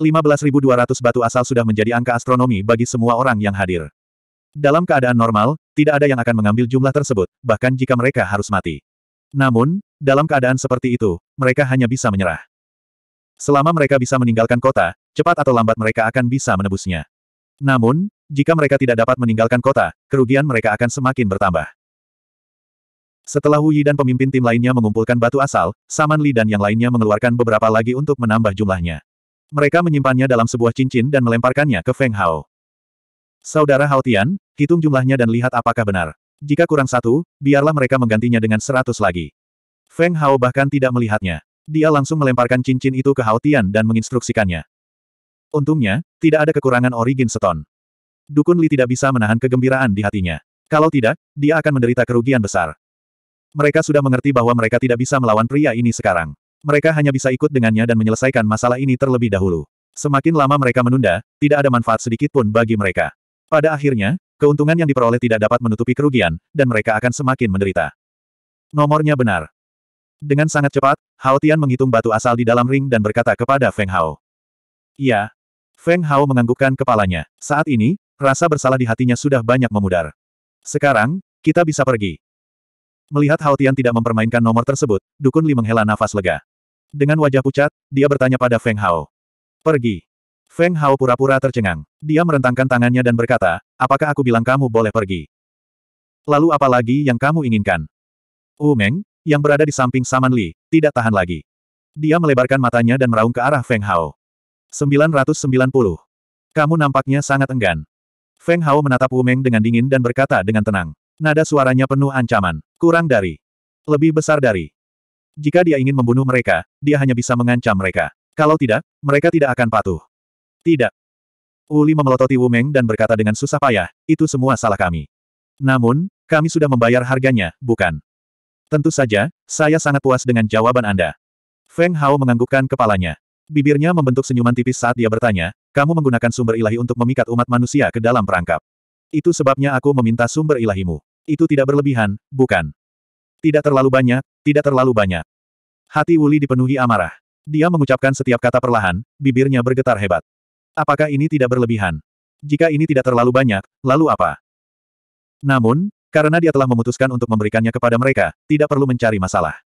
15.200 batu asal sudah menjadi angka astronomi bagi semua orang yang hadir. Dalam keadaan normal, tidak ada yang akan mengambil jumlah tersebut, bahkan jika mereka harus mati. Namun, dalam keadaan seperti itu, mereka hanya bisa menyerah. Selama mereka bisa meninggalkan kota, cepat atau lambat mereka akan bisa menebusnya. Namun, jika mereka tidak dapat meninggalkan kota, kerugian mereka akan semakin bertambah. Setelah Wuyi dan pemimpin tim lainnya mengumpulkan batu asal, Saman Li dan yang lainnya mengeluarkan beberapa lagi untuk menambah jumlahnya. Mereka menyimpannya dalam sebuah cincin dan melemparkannya ke Feng Hao. Saudara Haotian, hitung jumlahnya dan lihat apakah benar. Jika kurang satu, biarlah mereka menggantinya dengan seratus lagi. Feng Hao bahkan tidak melihatnya. Dia langsung melemparkan cincin itu ke Haotian dan menginstruksikannya. Untungnya, tidak ada kekurangan origin seton. Dukun Li tidak bisa menahan kegembiraan di hatinya. Kalau tidak, dia akan menderita kerugian besar. Mereka sudah mengerti bahwa mereka tidak bisa melawan pria ini sekarang. Mereka hanya bisa ikut dengannya dan menyelesaikan masalah ini terlebih dahulu. Semakin lama mereka menunda, tidak ada manfaat sedikit pun bagi mereka. Pada akhirnya, keuntungan yang diperoleh tidak dapat menutupi kerugian, dan mereka akan semakin menderita. Nomornya benar. Dengan sangat cepat, Hao Tian menghitung batu asal di dalam ring dan berkata kepada Feng Hao. Iya. Feng Hao menganggukkan kepalanya. Saat ini, rasa bersalah di hatinya sudah banyak memudar. Sekarang, kita bisa pergi. Melihat Hao Tian tidak mempermainkan nomor tersebut, Dukun Li menghela nafas lega. Dengan wajah pucat, dia bertanya pada Feng Hao. Pergi. Feng Hao pura-pura tercengang. Dia merentangkan tangannya dan berkata, apakah aku bilang kamu boleh pergi? Lalu apa lagi yang kamu inginkan? Wu Meng, yang berada di samping Saman Li, tidak tahan lagi. Dia melebarkan matanya dan meraung ke arah Feng Hao. 990. Kamu nampaknya sangat enggan. Feng Hao menatap Wu Meng dengan dingin dan berkata dengan tenang. Nada suaranya penuh ancaman. Kurang dari. Lebih besar dari. Jika dia ingin membunuh mereka, dia hanya bisa mengancam mereka. Kalau tidak, mereka tidak akan patuh. Tidak. Wuli memelototi Wu Meng dan berkata dengan susah payah, itu semua salah kami. Namun, kami sudah membayar harganya, bukan? Tentu saja, saya sangat puas dengan jawaban Anda. Feng Hao menganggukkan kepalanya. Bibirnya membentuk senyuman tipis saat dia bertanya, kamu menggunakan sumber ilahi untuk memikat umat manusia ke dalam perangkap. Itu sebabnya aku meminta sumber ilahimu. Itu tidak berlebihan, bukan? Tidak terlalu banyak, tidak terlalu banyak. Hati Wuli dipenuhi amarah. Dia mengucapkan setiap kata perlahan, bibirnya bergetar hebat. Apakah ini tidak berlebihan? Jika ini tidak terlalu banyak, lalu apa? Namun, karena dia telah memutuskan untuk memberikannya kepada mereka, tidak perlu mencari masalah.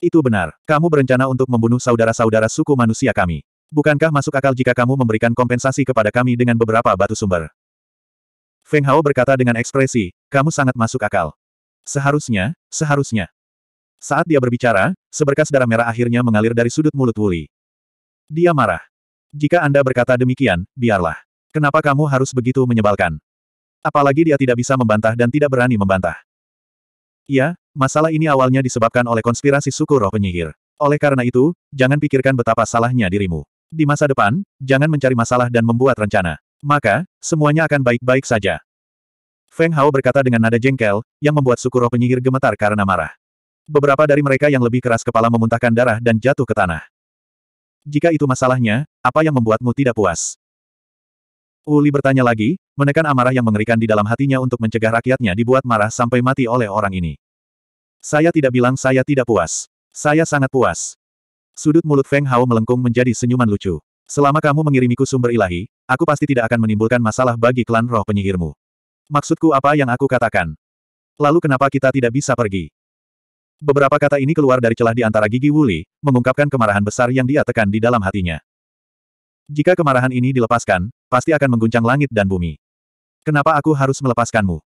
Itu benar, kamu berencana untuk membunuh saudara-saudara suku manusia kami. Bukankah masuk akal jika kamu memberikan kompensasi kepada kami dengan beberapa batu sumber? Feng Hao berkata dengan ekspresi, kamu sangat masuk akal. Seharusnya, seharusnya. Saat dia berbicara, seberkas darah merah akhirnya mengalir dari sudut mulut Wuli. Dia marah. Jika Anda berkata demikian, biarlah. Kenapa kamu harus begitu menyebalkan? Apalagi dia tidak bisa membantah dan tidak berani membantah. Ya, masalah ini awalnya disebabkan oleh konspirasi suku roh penyihir. Oleh karena itu, jangan pikirkan betapa salahnya dirimu. Di masa depan, jangan mencari masalah dan membuat rencana. Maka, semuanya akan baik-baik saja. Feng Hao berkata dengan nada jengkel, yang membuat suku roh penyihir gemetar karena marah. Beberapa dari mereka yang lebih keras kepala memuntahkan darah dan jatuh ke tanah. Jika itu masalahnya, apa yang membuatmu tidak puas? Uli bertanya lagi, menekan amarah yang mengerikan di dalam hatinya untuk mencegah rakyatnya dibuat marah sampai mati oleh orang ini. Saya tidak bilang saya tidak puas. Saya sangat puas. Sudut mulut Feng Hao melengkung menjadi senyuman lucu. Selama kamu mengirimiku sumber ilahi, aku pasti tidak akan menimbulkan masalah bagi klan roh penyihirmu. Maksudku apa yang aku katakan? Lalu kenapa kita tidak bisa pergi? Beberapa kata ini keluar dari celah di antara gigi Wuli, mengungkapkan kemarahan besar yang dia tekan di dalam hatinya. Jika kemarahan ini dilepaskan, pasti akan mengguncang langit dan bumi. Kenapa aku harus melepaskanmu?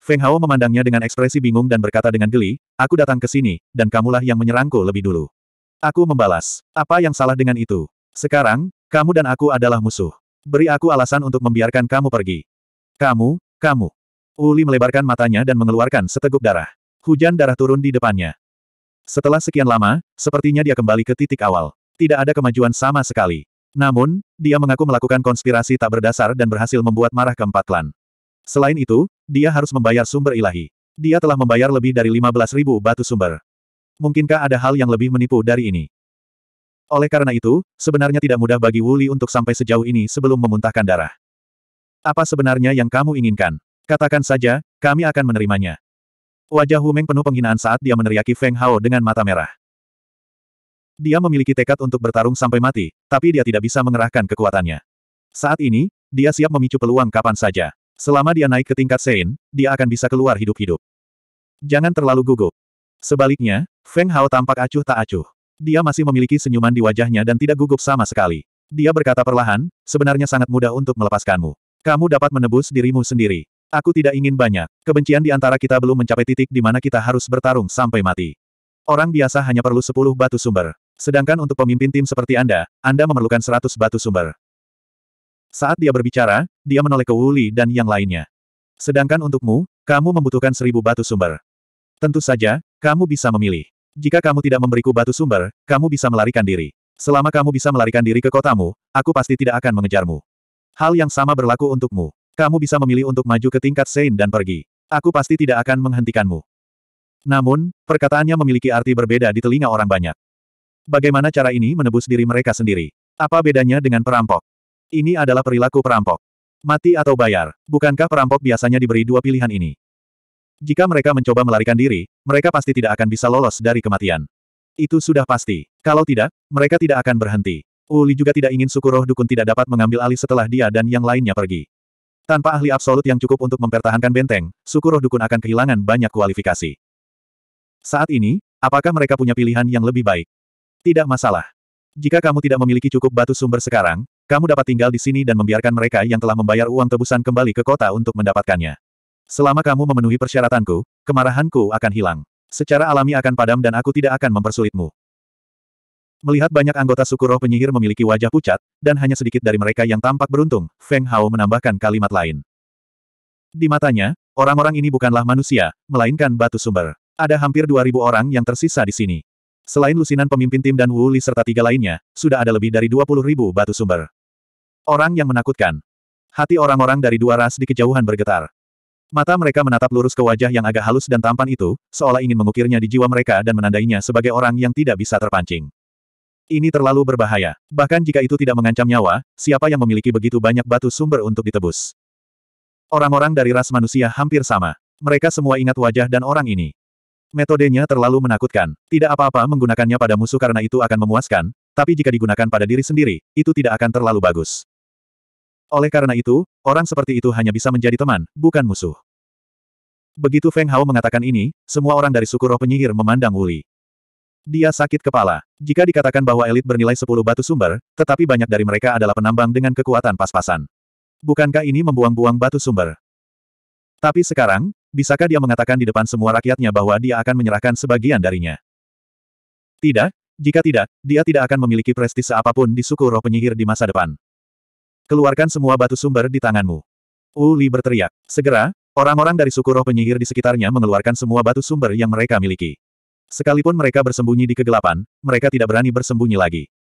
Feng Hao memandangnya dengan ekspresi bingung dan berkata dengan geli, aku datang ke sini, dan kamulah yang menyerangku lebih dulu. Aku membalas, apa yang salah dengan itu? Sekarang, kamu dan aku adalah musuh. Beri aku alasan untuk membiarkan kamu pergi. Kamu, kamu. Uli melebarkan matanya dan mengeluarkan seteguk darah. Hujan darah turun di depannya. Setelah sekian lama, sepertinya dia kembali ke titik awal. Tidak ada kemajuan sama sekali. Namun, dia mengaku melakukan konspirasi tak berdasar dan berhasil membuat marah keempat klan. Selain itu, dia harus membayar sumber ilahi. Dia telah membayar lebih dari ribu batu sumber. Mungkinkah ada hal yang lebih menipu dari ini? Oleh karena itu, sebenarnya tidak mudah bagi Wuli untuk sampai sejauh ini sebelum memuntahkan darah. Apa sebenarnya yang kamu inginkan? Katakan saja, kami akan menerimanya. Wajah Meng penuh penghinaan saat dia meneriaki Feng Hao dengan mata merah. Dia memiliki tekad untuk bertarung sampai mati, tapi dia tidak bisa mengerahkan kekuatannya. Saat ini, dia siap memicu peluang kapan saja. Selama dia naik ke tingkat Sein, dia akan bisa keluar hidup-hidup. Jangan terlalu gugup. Sebaliknya, Feng Hao tampak acuh tak acuh. Dia masih memiliki senyuman di wajahnya dan tidak gugup sama sekali. Dia berkata perlahan, sebenarnya sangat mudah untuk melepaskanmu. Kamu dapat menebus dirimu sendiri. Aku tidak ingin banyak. Kebencian di antara kita belum mencapai titik di mana kita harus bertarung sampai mati. Orang biasa hanya perlu 10 batu sumber. Sedangkan untuk pemimpin tim seperti Anda, Anda memerlukan 100 batu sumber. Saat dia berbicara, dia menoleh ke Wuli dan yang lainnya. Sedangkan untukmu, kamu membutuhkan 1000 batu sumber. Tentu saja, kamu bisa memilih. Jika kamu tidak memberiku batu sumber, kamu bisa melarikan diri. Selama kamu bisa melarikan diri ke kotamu, aku pasti tidak akan mengejarmu. Hal yang sama berlaku untukmu. Kamu bisa memilih untuk maju ke tingkat Sein dan pergi. Aku pasti tidak akan menghentikanmu. Namun, perkataannya memiliki arti berbeda di telinga orang banyak. Bagaimana cara ini menebus diri mereka sendiri? Apa bedanya dengan perampok? Ini adalah perilaku perampok. Mati atau bayar, bukankah perampok biasanya diberi dua pilihan ini? Jika mereka mencoba melarikan diri, mereka pasti tidak akan bisa lolos dari kematian. Itu sudah pasti. Kalau tidak, mereka tidak akan berhenti. Uli juga tidak ingin suku roh dukun tidak dapat mengambil alih setelah dia dan yang lainnya pergi. Tanpa ahli absolut yang cukup untuk mempertahankan benteng, suku roh dukun akan kehilangan banyak kualifikasi. Saat ini, apakah mereka punya pilihan yang lebih baik? Tidak masalah. Jika kamu tidak memiliki cukup batu sumber sekarang, kamu dapat tinggal di sini dan membiarkan mereka yang telah membayar uang tebusan kembali ke kota untuk mendapatkannya. Selama kamu memenuhi persyaratanku, kemarahanku akan hilang. Secara alami akan padam dan aku tidak akan mempersulitmu. Melihat banyak anggota suku roh penyihir memiliki wajah pucat, dan hanya sedikit dari mereka yang tampak beruntung, Feng Hao menambahkan kalimat lain. Di matanya, orang-orang ini bukanlah manusia, melainkan batu sumber. Ada hampir 2.000 orang yang tersisa di sini. Selain lusinan pemimpin tim dan Wu Li serta tiga lainnya, sudah ada lebih dari 20.000 batu sumber. Orang yang menakutkan. Hati orang-orang dari dua ras di kejauhan bergetar. Mata mereka menatap lurus ke wajah yang agak halus dan tampan itu, seolah ingin mengukirnya di jiwa mereka dan menandainya sebagai orang yang tidak bisa terpancing. Ini terlalu berbahaya. Bahkan jika itu tidak mengancam nyawa, siapa yang memiliki begitu banyak batu sumber untuk ditebus? Orang-orang dari ras manusia hampir sama. Mereka semua ingat wajah dan orang ini. Metodenya terlalu menakutkan. Tidak apa-apa menggunakannya pada musuh karena itu akan memuaskan, tapi jika digunakan pada diri sendiri, itu tidak akan terlalu bagus. Oleh karena itu, orang seperti itu hanya bisa menjadi teman, bukan musuh. Begitu Feng Hao mengatakan ini, semua orang dari suku roh penyihir memandang Wuli. Dia sakit kepala. Jika dikatakan bahwa elit bernilai 10 batu sumber, tetapi banyak dari mereka adalah penambang dengan kekuatan pas-pasan. Bukankah ini membuang-buang batu sumber? Tapi sekarang, bisakah dia mengatakan di depan semua rakyatnya bahwa dia akan menyerahkan sebagian darinya? Tidak, jika tidak, dia tidak akan memiliki prestise apapun di suku roh penyihir di masa depan. Keluarkan semua batu sumber di tanganmu. Uli berteriak. Segera, orang-orang dari suku roh penyihir di sekitarnya mengeluarkan semua batu sumber yang mereka miliki. Sekalipun mereka bersembunyi di kegelapan, mereka tidak berani bersembunyi lagi.